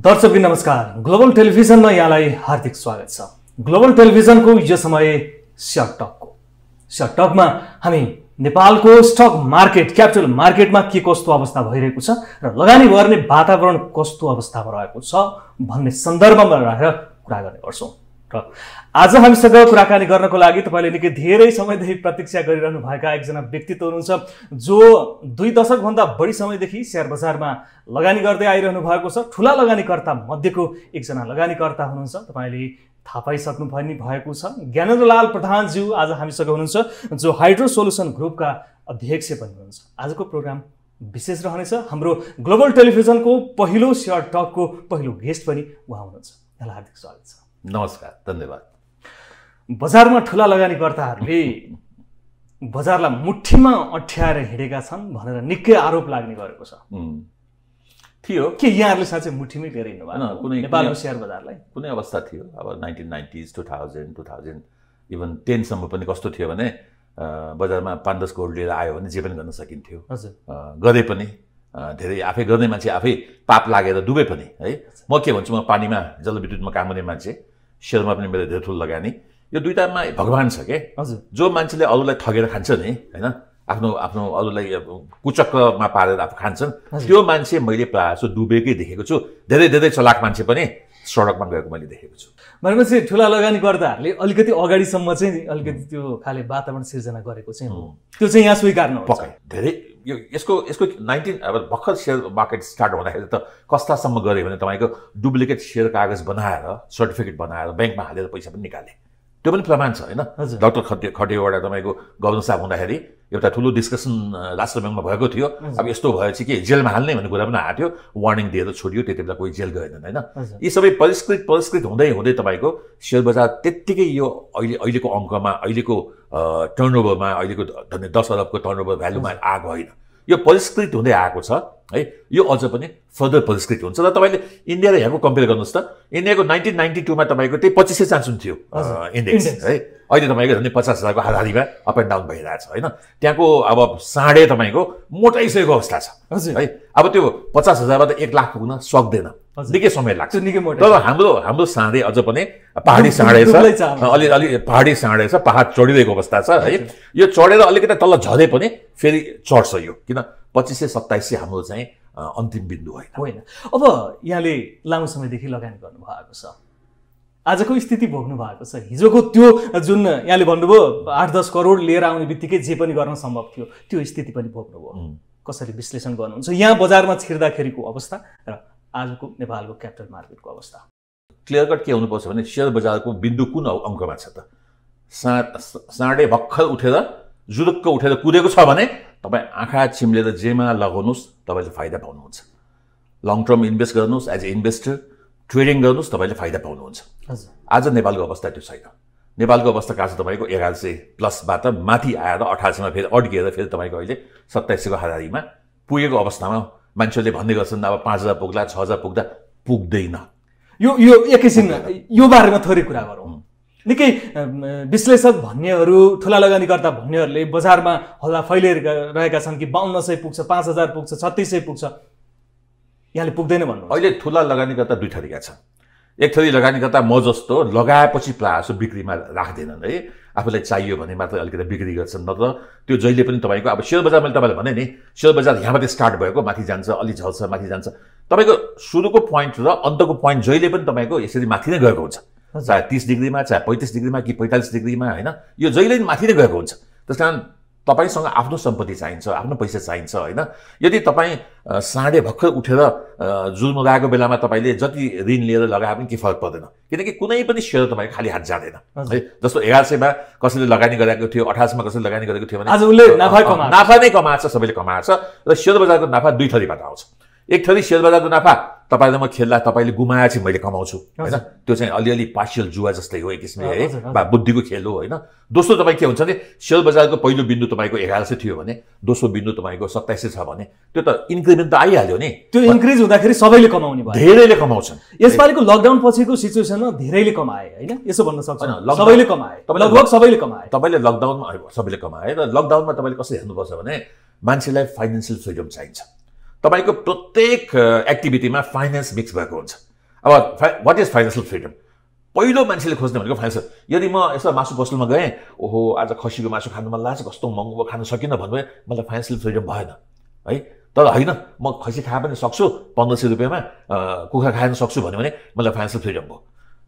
दर्शक नमस्कार ग्लोबल टेलिभिजनमा यहाँलाई हार्दिक स्वागत छ ग्लोबल टेलिभिजनको यो समय स्टकको स्टकमा हामी नेपालको स्टक मार्केट क्यापिटल मार्केटमा के कस्तो अवस्था भइरहेको छ र लगानी गर्ने वातावरण कस्तो अवस्थामा रहेको छ भन्ने सन्दर्भमा रहेर कुरा गर्ने गर्छौँ र आज हामीसँग कुराकानी गर्नको लागि तपाईँले निकै धेरै समयदेखि प्रतीक्षा गरिरहनु भएका एकजना व्यक्तित्व हुनुहुन्छ जो दुई दशकभन्दा बढी समयदेखि सेयर बजारमा लगानी गर्दै आइरहनु भएको छ ठुला लगानीकर्ता मध्येको एकजना लगानीकर्ता हुनुहुन्छ तपाईँले थाहा पाइसक्नु पनि भएको छ ज्ञानेन्द्रलाल प्रधानज्यू आज हामीसँग हुनुहुन्छ जो हाइड्रो सोल्युसन ग्रुपका अध्यक्ष पनि हुनुहुन्छ आजको प्रोग्राम विशेष रहनेछ हाम्रो ग्लोबल टेलिभिजनको पहिलो सेयर टकको पहिलो गेस्ट पनि उहाँ हुनुहुन्छ यहाँलाई हार्दिक स्वागत छ नमस्कार धन्यवाद बजारमा ठुला लगानीकर्ताहरूले बजारलाई मुठीमा अठ्याएर हिँडेका छन् भनेर निकै आरोप लाग्ने गरेको छ थियो के यहाँहरूले साँच्चै मुठीमै लिएर हिँड्नु भएन कुनै नेपालको सेयर बजारलाई कुनै अवस्था थियो अब nineteen nineties two thousand two thousand even टेनसम्म पनि कस्तो थियो भने बजारमा पाँच दस करोड लिएर आयो भने जे पनि गर्न सकिन्थ्यो हजुर गरे पनि धेरै आफै गर्ने मान्छे आफै पाप लागेर डुबे पनि है म के भन्छु म पानीमा जलविद्युतमा काम गर्ने मान्छे सेलमा पनि मेरो धेरै ठुलो लगानी यो दुइटामा भगवान् छ के हजुर जो मान्छेले अरूलाई ठगेर खान्छ नि होइन आफ्नो आफ्नो अरूलाई कुचक्कमा पारेर आफू खान्छन् त्यो मान्छे मैले प्रायः जस्तो डुबेकै देखेको छु धेरै धेरै चलाक मान्छे पनि सडकमा गएको मैले देखेको छु भनेपछि ठुला लगानी लगानीकर्ताहरूले अलिकति अगाडिसम्म चाहिँ अलिकति त्यो खाले वातावरण सिर्जना गरेको चाहिँ त्यो चाहिँ यहाँ स्वीकार्नु पक्कै धेरै यो यसको यसको नाइन्टिन अब भर्खर सेयर मार्केट स्टार्ट हुँदाखेरि त कस्तासम्म गऱ्यो भने तपाईँको डुप्लिकेट सेयर कागज बनाएर सर्टिफिकेट बनाएर ब्याङ्कमा हालेर पैसा पनि निकाले त्यो पनि प्रमाण छ होइन डक्टर खटे खटेबाट तपाईँको गभर्नर साहब हुँदाखेरि एउटा ठुलो डिस्कसन राष्ट्र ब्याङ्कमा भएको थियो अब यस्तो भएपछि कि जेलमा हाल्ने भन्ने कुरा पनि आएको वार्निङ दिएर छोडियो त्यति बेला कोही जेल गएनन् होइन यी सबै परिष्कृत परिष्कृत हुँदै हुँदै तपाईँको सेयर बजार त्यत्तिकै यो अहिले अहिलेको अङ्कमा अहिलेको टर्नओभरमा अहिलेको धन्य दस अरबको टर्नओभर भ्यालुमा आएको होइन यो परिष्कृत हुँदै आएको छ है यो अझ पनि फर्दर परिष्कृत हुन्छ र तपाईँले इन्डिया र यहाँको कम्पेयर गर्नुहोस् त इन्डियाको नाइन्टिन नाइन्टी टूमा तपाईँको त्यही पच्चिस सय चान्स हुन्थ्यो इन्डेक्स है अहिले तपाईँको झन् पचास हजारको हाराहारीमा अप एन्ड डाउन भइरहेछ होइन त्यहाँको अब साढे तपाईँको मोटाइसकेको अवस्था छ है अब त्यो पचास हजारमा त एक लाख पुग्न सक्दैन निकै समय लाग्छ निकै तर हाम्रो हाम्रो साँडे अझ पनि पहाडी साँडे छ अलि अलि पहाडी साँडे छ पाहाड चढिरहेको अवस्था छ है यो चढेर अलिकति तल झरे पनि फेरि चढ्छ यो किन पच्चिस सय सत्ताइस सय हाम्रो चाहिँ अन्तिम बिन्दु होइन होइन अब यहाँले लामो समयदेखि लगानी गर्नुभएको छ आजको स्थिति भोग्नु भएको छ हिजोको त्यो जुन यहाँले भन्नुभयो आठ दस करोड लिएर आउने बित्तिकै जे पनि गर्न सम्भव थियो त्यो स्थिति पनि भोग्नुभयो कसरी विश्लेषण गर्नुहुन्छ यहाँ बजारमा छिर्दाखेरिको अवस्था र आजको नेपालको क्यापिटल मार्केटको अवस्था क्लियर कट के हुनुपर्छ भने सेयर बजारको बिन्दु कुन अङ्कमा छ त साँडे साँढे भर्खर उठेर जुरुक्क उठेर कुदेको छ भने तपाईँ आँखा छिम्लेर जेमा लगाउनुहोस् तपाईँले फाइदा पाउनुहुन्छ लङ टर्म इन्भेस्ट गर्नुहोस् एज ए इन्भेस्टर ट्रेडिङ गर्नुहोस् तपाईँले फाइदा पाउनुहुन्छ आज नेपालको अवस्था त्यो छैन नेपालको अवस्था कहाँ छ तपाईँको एघार सय प्लसबाट माथि आएर अठार सयमा फेरि अड्किएर फेरि तपाईँको अहिले सत्ताइस सयको हारिमा पुगेको अवस्थामा मान्छेहरूले भन्दै गर्छन् अब पाँच हजार पुग्ला छ हजार पुग्दा पुग्दैन यो यो एक किसिममा यो बारेमा थोरै कुरा गरौँ निकै विश्लेषक भन्नेहरू ठुला लगानीकर्ता भन्नेहरूले बजारमा हल्ला फैलिएर रहेका छन् कि बाहन्न सय पुग्छ पाँच हजार पुग्छ छत्तिस सय पुग्छ यहाँले पुग्दैन भन्नु अहिले ठुला लगानीकर्ता दुई थरीका छन् एक थरी लगानीकर्ता म जस्तो लगाएपछि प्रायः जस्तो बिक्रीमा राख्दैनन् है आफूलाई चाहियो भने मात्र अलिकति बिक्री गर्छन् नत्र त्यो जहिले पनि तपाईँको अब सेयर बजार मैले तपाईँलाई भने नि सेयर बजार यहाँबाट स्टार्ट भएको माथि जान्छ अलि झल्छ माथि जान्छ तपाईँको सुरुको पोइन्ट र अन्तको पोइन्ट जहिले पनि तपाईँको यसरी माथि नै गएको हुन्छ चाहे तिस डिग्रीमा चाहे पैँतिस डिग्रीमा कि पैँतालिस डिग्रीमा होइन यो जहिले पनि माथि नै गएको हुन्छ त्यस कारण तपाईँसँग आफ्नो सम्पत्ति चाहिन्छ आफ्नो पैसा चाहिन्छ होइन यदि तपाईँ साँढे भर्खर उठेर जुल मगाएको बेलामा तपाईँले जति ऋण लिएर लगाए पनि केही फरक पर्दैन किनकि कुनै पनि सेयर तपाईँको खाली हात जाँदैन है जस्तो एघार सयमा कसैले लगानी गरेको थियो अठासमा कसैले लगानी गरेको थियो भने नाफा नै कमाएछ सबैले छ र सेयर बजारको नाफा दुई थरीबाट आउँछ एक थरी सेयर बजारको नाफा तपाईँले म खेल्दा तपाईँले गुमाए चाहिँ मैले कमाउँछु होइन त्यो चाहिँ अलिअलि पार्सियल जुवा जस्तै हो एक किसिमले है बा बुद्धिको खेल हो होइन दोस्रो तपाईँ के हुन्छ भने सेयर बजारको पहिलो बिन्दु तपाईँको एघार सय थियो भने दोस्रो बिन्दु तपाईँको सत्ताइस सय छ भने त्यो त इन्क्रिमेन्ट त आइहाल्यो नि त्यो इन्क्रिज हुँदाखेरि सबैले कमाउने भयो धेरैले कमाउँछन् यसपालिको लकडाउन पछिको सिचुएसनमा धेरैले कमाए होइन यसो भन्न सक्छ सबैले कमाए लगभग सबैले कमाए तपाईँले लकडाउनमा सबैले कमाए र लकडाउनमा तपाईँले कसरी हेर्नुपर्छ भने मान्छेलाई फाइनेन्सियल फ्रिडम चाहिन्छ तपाईँको प्रत्येक एक्टिभिटीमा फाइनेन्स मिक्स भएको हुन्छ अब फाइ वाट इज फाइनेन्सियल फ्रिडम पहिलो मान्छेले खोज्ने भनेको फाइनेन्सियल यदि म यसो मासु पसलमा गएँ ओहो आज खसीको मासु खानु मन लाग्छ कस्तो महँगो खानु सकिनँ भन्नुभयो मलाई फाइनेन्सियल फ्रिडम भएन है तर होइन म खसी खाए पनि सक्छु पन्ध्र सय रुपियाँमा कुखुरा खान सक्छु भन्यो भने मलाई फाइनेन्सियल फ्रिडम भयो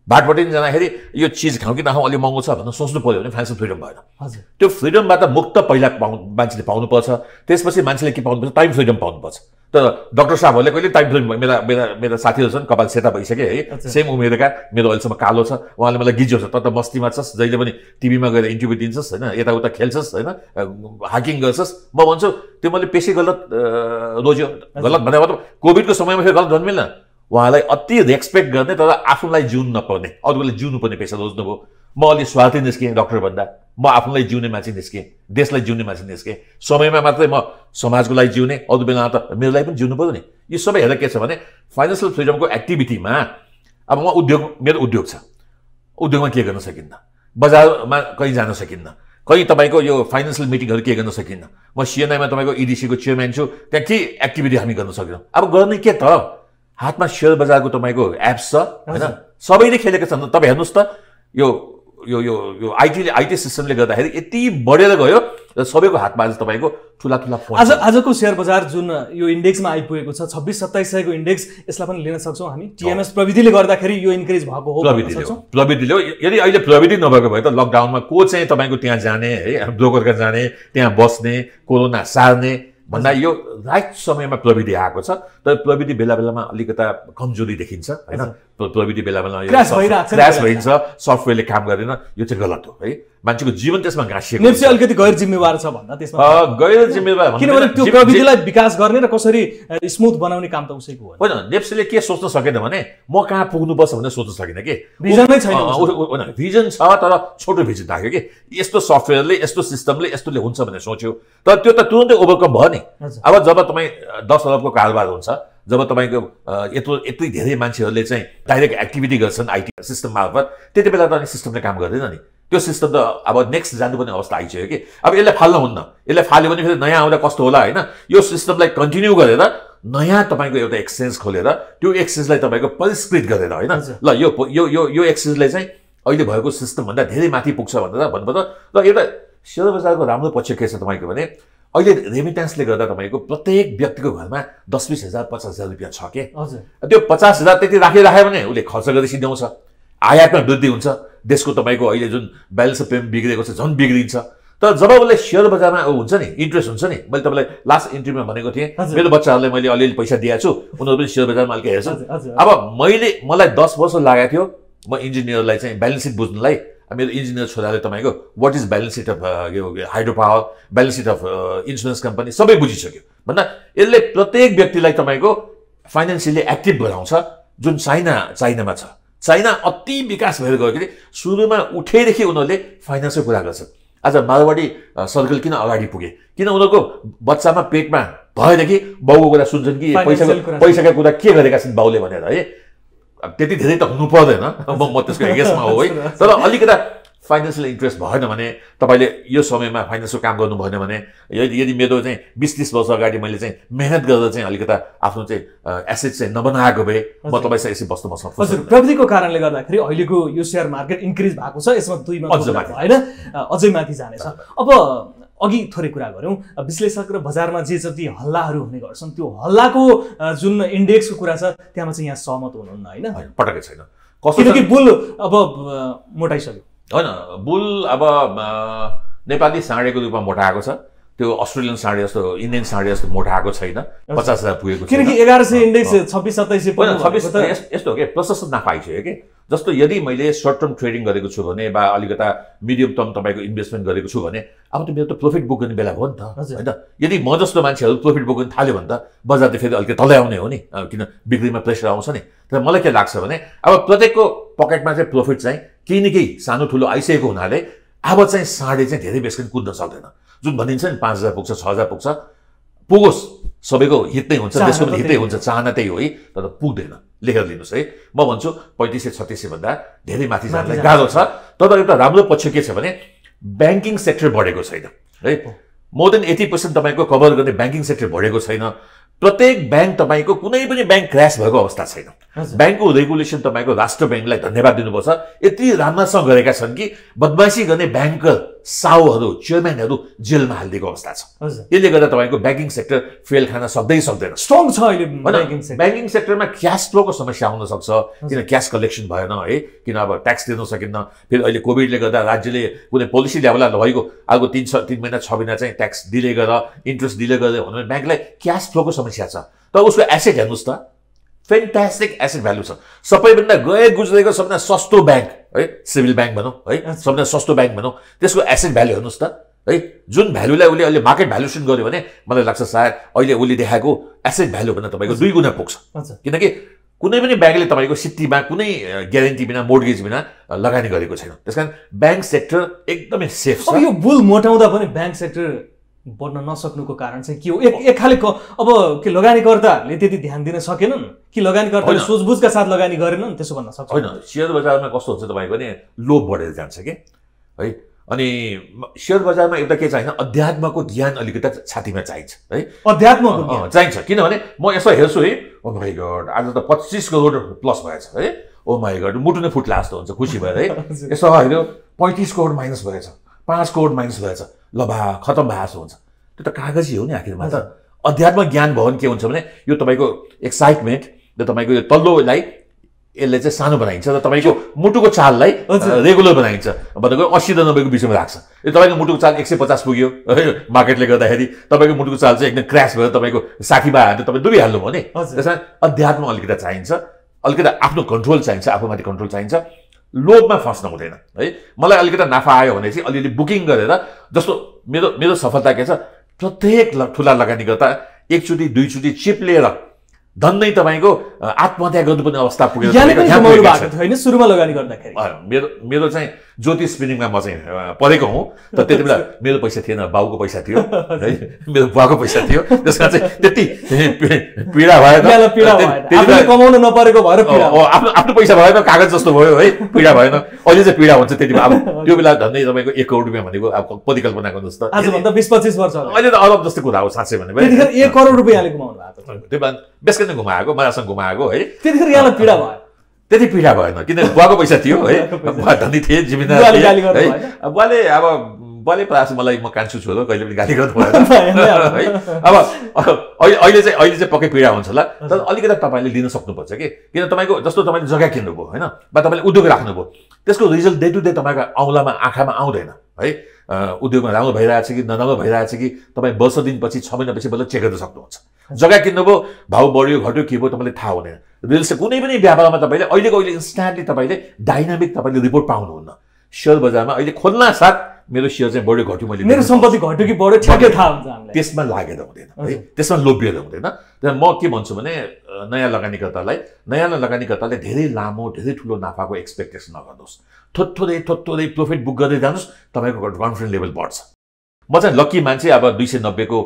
बाटपट्टि जाँदाखेरि यो चिज खाउँ कि नखाउँ अलिक महँगो छ भनेर सोच्नु पऱ्यो भने फाइनेन्सियल फ्रिडम भएन त्यो फ्रिडमबाट मुक्त पहिला पाउ मान्छेले पाउनुपर्छ त्यसपछि मान्छेले के पाउनुपर्छ टाइम फ्रिडम पाउनुपर्छ तर डक्टर साहबहरूले कहिले टाइम फ्रिडम मेरा मेरा मेरा साथीहरू छन् कपाल सेता भइसक्यो है सेम उमेरका मेरो अहिलेसम्म कालो छ उहाँले मलाई गिजो छ त बस्तीमा छस् जहिले पनि टिभीमा गएर इन्टरभ्यू दिन्छस् होइन यताउता खेल्छस् होइन हाकिङ गर्छस् म भन्छु त्यो मैले पेसी गलत रोज्यो गलत भने कोभिडको समयमा फेरि गलत जन्मिल्न उहाँलाई अति रेस्पेक्ट गर्ने तर आफूलाई जिउनु नपर्ने अरूले जिउनुपर्ने पेसा रोज्नुभयो म अलि स्वार्थी निस्केँ डक्टरभन्दा म आफूलाई जिउने मान्छे निस्केँ देशलाई जिउने मान्छे निस्केँ समयमा मात्रै म समाजको लागि जिउने अरू बेला त मेरो लागि पनि जिउनु पऱ्यो नि यो सबै हेरेर के छ भने फाइनेन्सियल फ्रिडमको एक्टिभिटीमा अब म उद्योग मेरो उद्योग छ उद्योगमा के गर्न सकिन्न बजारमा कहीँ जान सकिन्न कहीँ तपाईँको यो फाइनेन्सियल मिटिङहरू के गर्न सकिन्न म सिएनआईमा तपाईँको इडिसीको e चेयरम्यान छु त्यहाँ के एक्टिभिटी हामी गर्न सकेनौँ अब गर्ने के त हातमा सेयर बजारको तपाईँको एप्स छ होइन सबैले खेलेका छन् तपाईँ हेर्नुहोस् त यो यो यो यो आइटी आइटी सिस्टमले गर्दाखेरि यति बढेर गयो र सबैको हातमा आज तपाईँको ठुला ठुला फोन आज आजको सेयर बजार जुन यो इन्डेक्समा आइपुगेको छ छब्बिस सत्ताइस सयको इन्डेक्स यसलाई पनि लिन सक्छौँ हामी टिएमएस प्रविधिले गर्दाखेरि यो इन्क्रिज भएको हो प्रविधिले प्रविधिले यदि अहिले प्रविधि नभएको भए त लकडाउनमा को चाहिँ तपाईँको त्यहाँ जाने है ब्रोकरका जाने त्यहाँ बस्ने कोरोना सार्ने भन्दा यो राइट समयमा प्रविधि आएको छ तर प्रविधि बेला बेलामा अलिकता कमजोरी देखिन्छ होइन प्रविधि बेला बेला क्रास भइन्छ सफ्टवेयरले काम गरेन यो चाहिँ गलत हो है मान्छेको जीवन त्यसमा घाँसिएको नेप्सी अलिकति गैर जिम्मेवार छ भन्दा त्यसमा गैर जिम्मेवार किनभने त्यो प्रविधिलाई विकास गर्ने र कसरी स्मुथ बनाउने काम त उसैको हो होइन नेप्सीले के सोच्न सकेन भने म कहाँ पुग्नुपर्छ भनेर सोच्न सकेन कि भिजनै छैन भिजन छ तर छोटो भिजन राख्यो कि यस्तो सफ्टवेयरले यस्तो सिस्टमले यस्तोले हुन्छ भनेर सोच्यो तर त्यो त तुरन्तै ओभरकम भयो नि अब जब तपाईँ दस अरबको कारोबार हुन्छ जब तपाईँको यत्रो यति धेरै मान्छेहरूले चाहिँ डाइरेक्ट एक्टिभिटी गर्छन् आइटी सिस्टम मार्फत त्यति बेला त अनि सिस्टमले काम गर्दैन नि त्यो सिस्टम त अब नेक्स्ट जानुपर्ने अवस्था आइसक्यो कि अब यसलाई फाल्न हुन्न यसलाई फाल्यो भने फेरि नयाँ आउँदा कस्तो होला होइन यो सिस्टमलाई कन्टिन्यू गरेर नयाँ तपाईँको एउटा एक्सचेन्ज खोलेर त्यो एक्सचेन्जलाई तपाईँको परिष्कृत गरेर होइन ल यो यो यो यो एक्सचेन्जले चाहिँ अहिले भएको सिस्टमभन्दा धेरै माथि पुग्छ भनेर भन्नुपर्छ र एउटा सेयर बजारको राम्रो पक्ष के छ तपाईँको भने अहिले रेमिटेन्सले गर्दा तपाईँको प्रत्येक व्यक्तिको घरमा दस बिस हजार पचास हजार रुपियाँ छ के हजुर त्यो पचास हजार त्यति राखिराख्यो भने उसले खर्च गरेर सिध्याउँछ आयातमा वृद्धि हुन्छ देशको तपाईँको अहिले जुन ब्यालेन्स अफ पेमेन्ट बिग्रेको छ झन् बिग्रिन्छ तर जब उसले सेयर बजारमा ऊ हुन्छ नि इन्ट्रेस्ट हुन्छ नि मैले तपाईँलाई लास्ट इन्टरभ्यूमा भनेको थिएँ मेरो बच्चाहरूलाई मैले अलिअलि पैसा दिएको छु उनीहरू पनि सेयर बजारमा अलिक हेर्छ अब मैले मलाई दस वर्ष लागेको थियो म इन्जिनियरलाई चाहिँ ब्यालेन्स सिट बुझ्नुलाई मेरो इन्जिनियर छोराले तपाईँको what is balance sheet of यो hydro power balance sheet of insurance company सबै बुझिसक्यो भन्दा यसले प्रत्येक व्यक्तिलाई तपाईँको फाइनेन्सियली एक्टिभ गराउँछ जुन चाइना चाइनामा छ चाइना अति विकास भएर गयो कि सुरुमा उठेदेखि उनीहरूले फाइनेन्सको कुरा गर्छन् आज मालवाडी uh, सर्कल किन अगाडि पुगे किन उनीहरूको बच्चामा पेटमा भएदेखि बाउको कुरा सुन्छन् कि पैसाको पैसाको कुरा के गरेका छन् बाउले भनेर है त्यति धेरै त हुनु पर्दैन म म त्यसको एगेन्समा हो है तर अलिकता फाइनेन्सियल इन्ट्रेस्ट भएन भने तपाईँले यो समयमा फाइनेन्सको काम गर्नु भएन भने यदि यदि मेरो चाहिँ बिस तिस वर्ष अगाडि मैले चाहिँ मेहनत गरेर चाहिँ अलिकता आफ्नो चाहिँ एसेट चाहिँ नबनाएको भए म तपाईँसँग यसरी बस्नु पर्छ हजुर प्रविधिको कारणले गर्दाखेरि अहिलेको यो सेयर मार्केट इन्क्रिज भएको छ यसमा दुई दुईमा होइन अझै माथि जानेछ अब अघि थोरै कुरा गऱ्यौँ विश्लेषक र बजारमा जे जति हल्लाहरू हुने गर्छन् त्यो हल्लाको जुन इन्डेक्सको कुरा छ त्यहाँमा चाहिँ यहाँ सहमत हुनुहुन्न होइन पटक्कै छैन किनकि बुल अब मोटाइसक्यो होइन बुल अब नेपाली साँडेको रूपमा मोटाएको छ त्यो अस्ट्रेलियन साडी जस्तो इन्डियन साडी जस्तो मोटा आएको छैन पचास हजार पुगेको किनकि एघार सय इन्डेक्स छब्बिस सत्ताइस सय छब्बिस यस्तो हो कि प्रशस्त नाफा आइसक्यो कि जस्तो यदि मैले सर्ट टर्म ट्रेडिङ गरेको छु भने वा अलिकता मिडियम टर्म तपाईँको इन्भेस्टमेन्ट गरेको छु भने अब त मेरो त प्रफिट बुक गर्ने बेला हो नि त होइन यदि म जस्तो मान्छेहरू प्रफिट बुक गर्न थाल्यो भने त बजार त फेरि अलिकति तलै आउने हो नि किन बिक्रीमा प्रेसर आउँछ नि तर मलाई के लाग्छ भने अब प्रत्येकको पकेटमा चाहिँ प्रफिट चाहिँ केही न केही सानो ठुलो आइसकेको हुनाले अब चाहिँ साडी चाहिँ धेरै बेसकन कुद्न सक्दैन जुन भनिन्छ नि पाँच हजार पुग्छ छ हजार पुग्छ पुगोस् सबैको हित नै हुन्छ देशको पनि हितै हुन्छ चाहना त्यही हो है तर पुग्दैन लेखेर लिनुहोस् है म भन्छु पैँतिस सय छत्तिस सयभन्दा धेरै माथि जानलाई गाह्रो छ तर एउटा राम्रो पक्ष के छ भने ब्याङ्किङ सेक्टर बढेको छैन है मोर देन एटी पर्सेन्ट तपाईँको कभर गर्ने ब्याङ्किङ सेक्टर बढेको छैन प्रत्येक ब्याङ्क तपाईँको कुनै पनि ब्याङ्क क्रास भएको अवस्था छैन ब्याङ्कको रेगुलेसन तपाईँको राष्ट्र ब्याङ्कलाई धन्यवाद दिनुपर्छ यति राम्रोसँग गरेका छन् कि बदमासी गर्ने ब्याङ्कर साहुहरू चेयरम्यानहरू जेलमा हालिदिएको अवस्था छ यसले गर्दा तपाईँको ब्याङ्किङ सेक्टर फेल खान सक्दै सक्दैन स्ट्रङ छ अहिले ब्याङ्किङ सेक्टरमा क्यास फ्लोको समस्या आउन सक्छ किन क्यास कलेक्सन भएन है किन अब ट्याक्स तिर्न सकिन्न फेरि अहिले कोभिडले गर्दा राज्यले कुनै पोलिसी ल्याउला नभएको अर्को तिन छ तिन महिना छ महिना चाहिँ ट्याक्स डिले गरेर इन्ट्रेस्ट डिले गरेर भने ब्याङ्कलाई क्यास फ्लोको समस्या छ तर उसको एसेट हेर्नुहोस् त फेन्टास्टिक एसेट भ्यालु छ सबैभन्दा गए गुज्रेको सबभन्दा सस्तो ब्याङ्क है सिभिल ब्याङ्क भनौँ है सबभन्दा सस्तो ब्याङ्क भनौँ त्यसको एसेट भ्याल्यु हेर्नुहोस् त है जुन भ्यालुलाई उसले अहिले मार्केट भ्यालुसन गर्यो भने मलाई लाग्छ सायद अहिले उसले देखाएको एसेट भ्यालु भन्दा तपाईँको दुई गुणा पुग्छ किनकि कुनै पनि ब्याङ्कले तपाईँको सिटीमा कुनै ग्यारेन्टी बिना मोर्गेज बिना लगानी गरेको छैन त्यस कारण ब्याङ्क सेक्टर एकदमै सेफ छ यो बुल मोटाउँदा पनि ब्याङ्क सेक्टर बढ्न नसक्नुको कारण चाहिँ के हो एक एक खाले अब के लगानीकर्ताहरूले त्यति ध्यान दिन सकेनन् कि लगानीकर्ताले सोचबुझका साथ लगानी गरेनन् त्यसो भन्न सक्छ होइन सेयर बजारमा कस्तो हुन्छ तपाईँको भने लोभ बढेर जान्छ कि है अनि सेयर बजारमा एउटा के चाहिन्छ अध्यात्मको ध्यान अलिकति छातीमा चाहिन्छ है अध्यात्म चाहिन्छ किनभने म यसो हेर्छु है ओ माई गड आज त पच्चिस करोड प्लस भएछ है ओ माई गड मुटु नै फुट्ला जस्तो हुन्छ खुसी भएर है यसो हेऱ्यो पैँतिस करोड माइनस भएछ पाँच करोड माइनस भएछ ल भा खतम भएको हुन्छ त्यो त कागजी हो नि आखिरमा त अध्यात्म ज्ञान भवन के हुन्छ भने यो तपाईँको एक्साइटमेन्ट र तपाईँको यो तल्लोलाई यसले चाहिँ सानो बनाइन्छ र तपाईँको मुटुको चाललाई रेगुलर बनाइन्छ भनेको अस्सी र नब्बेको बिचमा राख्छ यो तपाईँको मुटुको चाल एक सय पचास पुग्यो है मार्केटले गर्दाखेरि तपाईँको मुटुको चाल चाहिँ एकदम क्रास भयो तपाईँको साठीमा हाल्नु तपाईँ डुबिहाल्नु भयो नि त्यसमा अध्यात्म अलिकति चाहिन्छ अलिकति आफ्नो कन्ट्रोल चाहिन्छ आफूमाथि कन्ट्रोल चाहिन्छ लोभमा फस्न हुँदैन है मलाई अलिकति नाफा आयो भने चाहिँ अलिअलि बुकिङ गरेर जस्तो मेरो मेरो सफलता के छ प्रत्येक ल ठुला लगानी गर्दा एकचोटि दुईचोटि चिप धन नै तपाईँको आत्महत्या गर्नुपर्ने अवस्था पुगेर मेरो मेरो चाहिँ ज्योतिष स्पिनिङमा म चाहिँ पढेको हुँ तर त्यति बेला मेरो पैसा थिएन बाउको पैसा थियो है मेरो बुवाको पैसा थियो कारण चाहिँ त्यति पीडा भयो कमाउनु नपरेको भएर आफ्नो आफ्नो पैसा भएन कागज जस्तो भयो है पीडा भएन अहिले चाहिँ पीडा हुन्छ त्यति बेला अब त्यो बेला झन्डै तपाईँको एक करोड रुपियाँ भनेको अब परिकल्पना गर्नुहोस् त आजभन्दा बिस पच्चिस वर्ष अहिले त अरब जस्तो कुरा हो साँच्चै भने एक करोड रुपियाँ घुमाउनु भएको त्यो बेला बेसकै घुमाएको मजासँग घुमाएको है त्यतिखेर यहाँलाई पीडा भयो त्यति पीडा भएन किन बुवाको पैसा थियो है बुवा धनी थिए जिम्मेदार है बुवाले अब बुवाले प्रायः मलाई म कान्छु छु कहिले पनि गाली गर्नु भएन है अब अहिले चाहिँ अहिले चाहिँ पक्कै पीडा हुन्छ होला तर अलिकति तपाईँले लिन सक्नुपर्छ कि किन तपाईँको जस्तो तपाईँले जग्गा किन्नुभयो होइन वा तपाईँले उद्योग राख्नुभयो त्यसको रिजल्ट डे टु डे तपाईँको औँलामा आँखामा आउँदैन है उद्योगमा राम्रो भइरहेछ कि नराम्रो भइरहेछ कि तपाईँ वर्ष दिनपछि छ महिनापछि बल्ल चेक गर्न सक्नुहुन्छ जग्गा किन्नुभयो भाउ बढ्यो घट्यो के भयो तपाईँले थाहा हुँदैन रिल्स कुनै पनि व्यापारमा तपाईँले अहिलेको अहिले इन्स्ट्यान्टली तपाईँले डाइनामिक तपाईँले रिपोर्ट पाउनुहुन्न सेयर बजारमा अहिले खोल्न साथ मेरो सेयर चाहिँ बढ्यो घट्यो मैले मेरो सम्पत्ति घट्यो कि बढ्यो ठ्याक्कै थाहा हुन्छ त्यसमा लागेर हुँदैन है त्यसमा लोभिएर हुँदैन त्यहाँ म के भन्छु भने नयाँ लगानीकर्तालाई नयाँ लगानीकर्ताले धेरै लामो धेरै ठुलो नाफाको एक्सपेक्टेसन नगर्नुहोस् थोत थोरै प्रफिट बुक गर्दै जानुहोस् तपाईँको कन्फिडेन्स लेभल बढ्छ म चाहिँ लक्की मान्छे अब दुई सय नब्बेको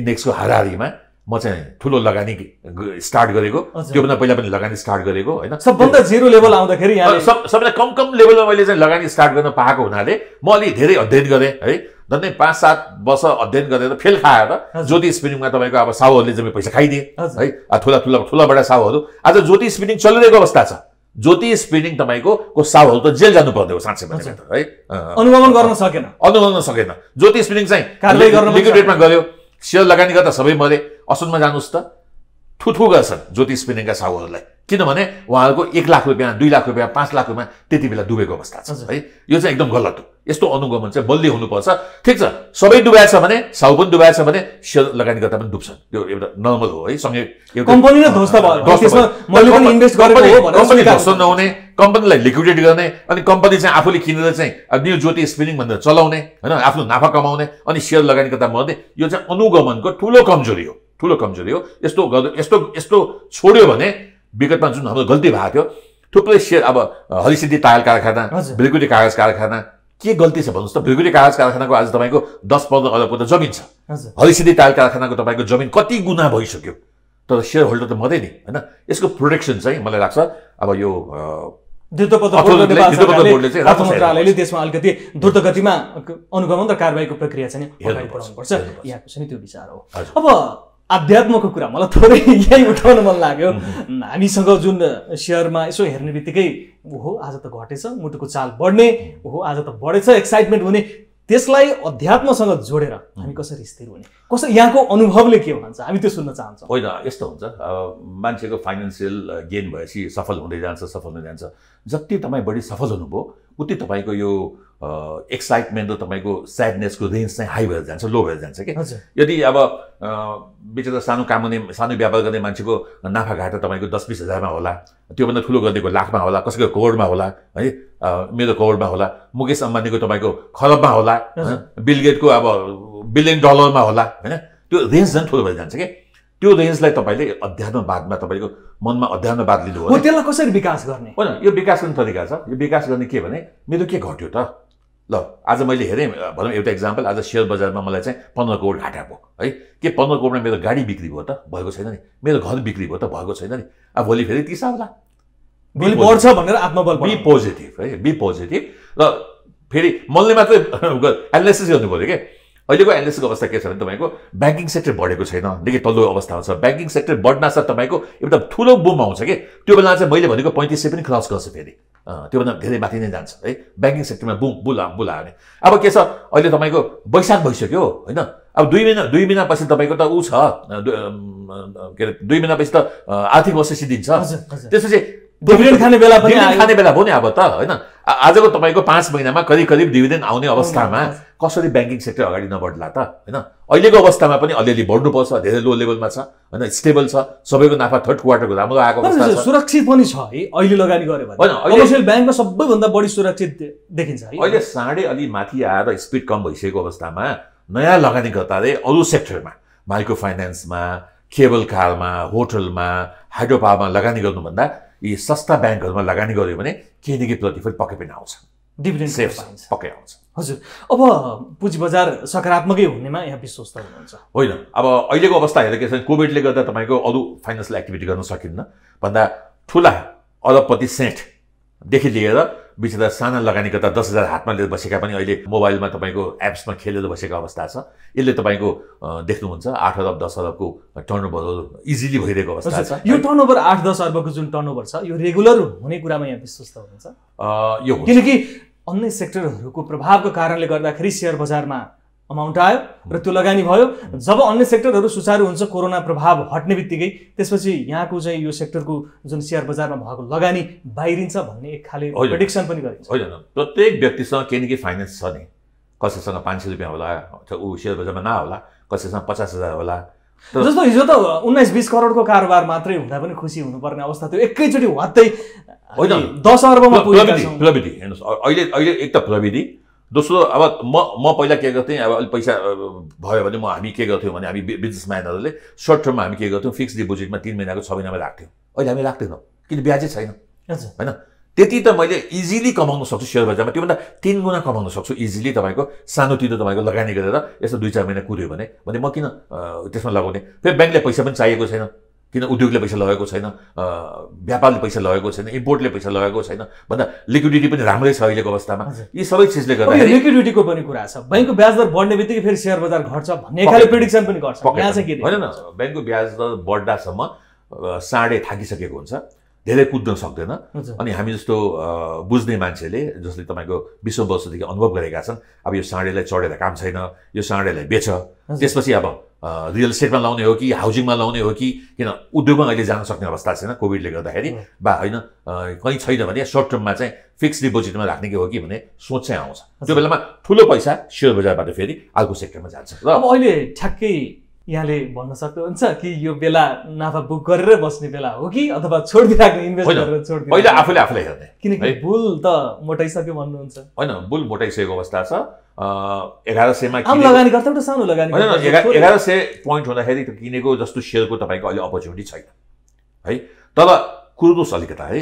इन्डेक्सको हाराहारीमा म चाहिँ ठुलो लगानी स्टार्ट गरेको त्योभन्दा पहिला पनि लगानी स्टार्ट गरेको होइन सबभन्दा जिरो लेभल आउँदाखेरि सब सबै कम कम लेभलमा मैले चाहिँ लगानी स्टार्ट गर्न पाएको हुनाले म अलि धेरै अध्ययन गरेँ है झन्डै पाँच सात वर्ष अध्ययन गरेर फेल खाएर ज्योति स्पिनिङमा तपाईँको अब साहुहरूले जम्मै पैसा खाइदिए है ठुला ठुला ठुलाबाट साहुहरू आज ज्योति स्पिनिङ चलिरहेको अवस्था छ ज्योति स्पिनिङ तपाईँको को साहुहरू त जेल जानु पर्ने हो साँच्चै है अनुगमन गर्न सकेन अनुगमन सकेन ज्योति स्पिनिङ चाहिँ लिक्विडेटमा सेयर लगानी गर्दा सबै मरे असनमा जानुहोस् त थुथु गर्छन् ज्योतिष पिनेका साहुहरूलाई किनभने उहाँहरूको एक लाख रुपियाँ दुई लाख रुपियाँ पाँच लाख रुपियाँ त्यति बेला डुबेको अवस्था छ है यो चाहिँ एकदम गलत हो यस्तो अनुगमन चाहिँ बलियो हुनुपर्छ ठिक छ सबै डुबाएछ भने साउ पनि डुबाएछ भने सेयर लगानी गर्दा पनि डुब्छन् त्यो एउटा नर्मल हो है सँगै कम्पनी ध्वस्त नहुने कम्पनीलाई लिक्विडेट गर्ने अनि कम्पनी चाहिँ आफूले किनेर चाहिँ न्यू ज्योति स्पिनिङ भनेर चलाउने होइन आफ्नो नाफा कमाउने अनि सेयर लगानी गर्दा मर्ने यो चाहिँ अनुगमनको ठुलो कमजोरी हो ठुलो कमजोरी हो यस्तो यस्तो यस्तो छोड्यो भने विगतमा जुन हाम्रो गल्ती भएको थियो थुप्रै सेयर अब हरिसिद्धि टायल कारखाना बिलकुटी कागज कारखाना के गल्ती छ भन्नुहोस् त बिलकुटी कागज कारखानाको आज तपाईँको दस पन्ध्र अरबको त जमिन छ हरिसिद्धि टायल कारखानाको तपाईँको जमिन कति गुना भइसक्यो तर सेयर होल्डर त मात्रै नि होइन यसको प्रोटेक्सन चाहिँ मलाई लाग्छ अब यो देशमा अलिकति द्रुत अनुगमन र कारवाहीको प्रक्रिया चाहिँ पर्छ यहाँको चाहिँ त्यो विचार हो अब आध्यात्मको कुरा मलाई थोरै यही उठाउन मन लाग्यो हामीसँग जुन सेयरमा यसो हेर्ने बित्तिकै ओहो आज त घटेछ मुटुको चाल बढ्ने ओहो आज त बढेछ एक्साइटमेन्ट हुने त्यसलाई अध्यात्मसँग जोडेर हामी कसरी स्थिर हुने कसरी यहाँको अनुभवले के भन्छ हामी त्यो सुन्न चाहन्छौँ होइन यस्तो हुन्छ मान्छेको फाइनेन्सियल गेन भएपछि सफल हुँदै जान्छ सफल हुँदै जान्छ जति तपाईँ बढी सफल हुनुभयो उति तपाईँको यो एक्साइटमेन्ट र तपाईँको स्याडनेसको रेन्ज चाहिँ हाई भएर जान्छ लो भएर जान्छ कि यदि अब बिचरा सानो काम गर्ने सानो व्यापार गर्ने मान्छेको नाफा घाटा तपाईँको दस बिस हजारमा होला त्योभन्दा ठुलो गरिदिएको लाखमा होला कसैको करोडमा होला है मेरो करोडमा होला मुकेश अम्बानीको तपाईँको खरबमा होला बिलगेटको अब बिलियन डलरमा होला होइन त्यो रेन्ज झन् ठुलो भएर जान्छ कि त्यो रेन्जलाई तपाईँले अध्यात्मवादमा तपाईँको मनमा अध्यात्मवाद लिनु हो त्यसलाई कसरी विकास गर्ने होइन यो विकास गर्ने तरिका छ यो विकास गर्ने के भने मेरो के घट्यो त ल आज मैले हेरेँ भनौँ एउटा इक्जाम्पल आज सेयर बजारमा मलाई चाहिँ पन्ध्र करोड घाटा भयो है के पन्ध्र करोडमा मेरो गाडी बिक्री भयो त भएको छैन नि मेरो घर बिक्री भयो त भएको छैन नि अब भोलि फेरि तिस आउला भोलि बढ्छ भनेर आत्मबल बी पोजिटिभ है बी पोजिटिभ र फेरि मैले मात्रै एनालाइसिस गर्नु पऱ्यो क्या अहिलेको एनएसको अवस्था के छ भने तपाईँको ब्याङ्किङ सेक्टर बढेको छैन निकै तल्लो अवस्था छ ब्याङ्किङ सेक्टर साथ तपाईँको एउटा ठुलो बुम आउँछ कि त्यो बेला चाहिँ मैले भनेको पैँतिस सय पनि क्रस गर्छु फेरि त्योभन्दा धेरै माथि नै जान्छ है ब्याङ्किङ सेक्टरमा बुम बुला बुल अब के छ अहिले तपाईँको वैशाख भइसक्यो होइन अब दुई महिना दुई महिनापछि तपाईँको त ऊ छ के अरे दुई महिनापछि त आर्थिक वर्ष सिद्धिन्छ त्यसपछि खाने बेला पनि खाने बेला भयो नि अब त होइन आजको तपाईँको पाँच महिनामा करिब करिब डिभिडेन्ड आउने अवस्थामा कसरी ब्याङ्किङ सेक्टर अगाडि नबढ्ला त होइन अहिलेको अवस्थामा पनि अलिअलि बढ्नुपर्छ धेरै लो लेभलमा छ होइन स्टेबल छ सबैको नाफा थर्ड क्वार्टरको राम्रो आएको सुरक्षित पनि छ है अहिले लगानी गऱ्यो भने ब्याङ्कमा सबैभन्दा बढी सुरक्षित देखिन्छ अहिले साढे अलि माथि आएर स्पिड कम भइसकेको अवस्थामा नयाँ लगानीकर्ताले अरू सेक्टरमा माइक्रो फाइनेन्समा केबल कारमा होटलमा हाइड्रो पावरमा लगानी गर्नुभन्दा यी सस्ता ब्याङ्कहरूमा लगानी गऱ्यो भने केही न केही प्रतिफल पक्कै पनि आउँछ डिभिडेन्ड पक्कै आउँछ हजुर अब पुँजी बजार सकारात्मकै हुनेमा यहाँ विश्वस्त हुनुहुन्छ होइन अब अहिलेको अवस्था हेर्दा के छ भने कोभिडले गर्दा तपाईँको अरू फाइनेन्सियल एक्टिभिटी गर्न सकिन्न भन्दा ठुला अरबपति सेन्टदेखि लिएर बिचरा साना लगानीका त दस हजार हातमा लिएर बसेका पनि अहिले मोबाइलमा तपाईँको एप्समा खेलेर बसेको अवस्था छ यसले तपाईँको देख्नुहुन्छ आठ अरब दस अरबको टर्न ओभर इजिली भइरहेको अवस्था छ यो ओभर आठ दस अरबको जुन टर्न ओभर छ यो रेगुलर हुने कुरामा यहाँ विश्वस्त हुनुहुन्छ यो किनकि अन्य सेक्टरहरूको प्रभावको कारणले गर्दाखेरि सेयर बजारमा अमाउन्ट आयो र त्यो लगानी भयो जब अन्य सेक्टरहरू सुचारु हुन्छ कोरोना प्रभाव हट्ने बित्तिकै त्यसपछि यहाँको चाहिँ यो सेक्टरको जुन सेयर बजारमा भएको लगानी बाहिरिन्छ भन्ने एक खाले प्रडिक्सन पनि गरिन्छ होइन प्रत्येक व्यक्तिसँग केही न केही फाइनेन्स छ नि कसैसँग पाँच सय रुपियाँ होला ऊ सेयर बजारमा नहोला कसैसँग पचास हजार होला जस्तो हिजो त उन्नाइस बिस करोडको कारोबार मात्रै हुँदा पनि खुसी हुनुपर्ने अवस्था थियो एकैचोटि वात्तै होइन दस अर्बमा अहिले अहिले एक त प्रविधि दोस्रो अब म म पहिला के गर्थेँ अब अलिक पैसा भयो भने म हामी के गर्थ्यौँ भने हामी बिजनेसम्यानहरूले सर्ट टर्ममा हामी के गर्थ्यौँ फिक्स डिपोजिटमा तिन महिनाको छ महिनामा राख्थ्यौँ अहिले हामी राख्दैनौँ किन ब्याजै छैन होइन त्यति त मैले इजिली कमाउन सक्छु सेयर बजारमा त्योभन्दा तिन गुणा कमाउन सक्छु इजिली तपाईँको सानोतिनो तपाईँको लगानी गरेर यसो दुई चार महिना कुर्यो भने म किन त्यसमा लगाउने फेरि ब्याङ्कले पैसा पनि चाहिएको छैन किन उद्योगले पैसा लगाएको छैन व्यापारले पैसा लगाएको छैन इम्पोर्टले पैसा लगाएको छैन भन्दा लिक्विडिटी पनि राम्रै छ अहिलेको अवस्थामा यी सबै चिजले गर्दा लिक्विडिटीको पनि कुरा छ ब्याङ्कको ब्याज दर बढ्ने बित्तिकै फेरि सेयर बजार घट्छ भन्ने खाले प्रिडिक्सन पनि गर्छ होइन न ब्याङ्कको ब्याज दर बढ्दासम्म साँडे थाकिसकेको हुन्छ धेरै कुद्न सक्दैन अनि हामी जस्तो बुझ्ने मान्छेले जसले तपाईँको विश्व वर्षदेखि अनुभव गरेका छन् अब यो साँडेलाई चढेर काम छैन यो साँडेलाई बेच त्यसपछि अब रियल इस्टेटमा लाउने हो कि हाउसिङमा लाउने हो कि किन उद्योगमा अहिले जान सक्ने अवस्था छैन कोभिडले गर्दाखेरि बा होइन कहीँ छैन भने सर्ट टर्ममा चाहिँ फिक्स डिपोजिटमा राख्ने कि हो कि भन्ने सोच चाहिँ आउँछ त्यो बेलामा ठुलो पैसा सेयर बजारबाट फेरि अर्को सेक्टरमा जान्छ र अब अहिले ठ्याक्कै यहाँले भन्न सक्नुहुन्छ कि यो बेला नाफा बुक गरेर बस्ने बेला हो कि अथवा छोडिदिइराख्ने इन्भेस्ट गरेर पहिला आफूले आफूलाई हेर्ने किनकि बुल त मोटाइसक्यो भन्नुहुन्छ होइन बुल मोटाइसकेको अवस्था छ एघार सयमा एघार सय पोइन्ट हुँदाखेरि किनेको जस्तो सेयरको तपाईँको अहिले अपर्च्युनिटी छैन है तर कुरो अलिकता है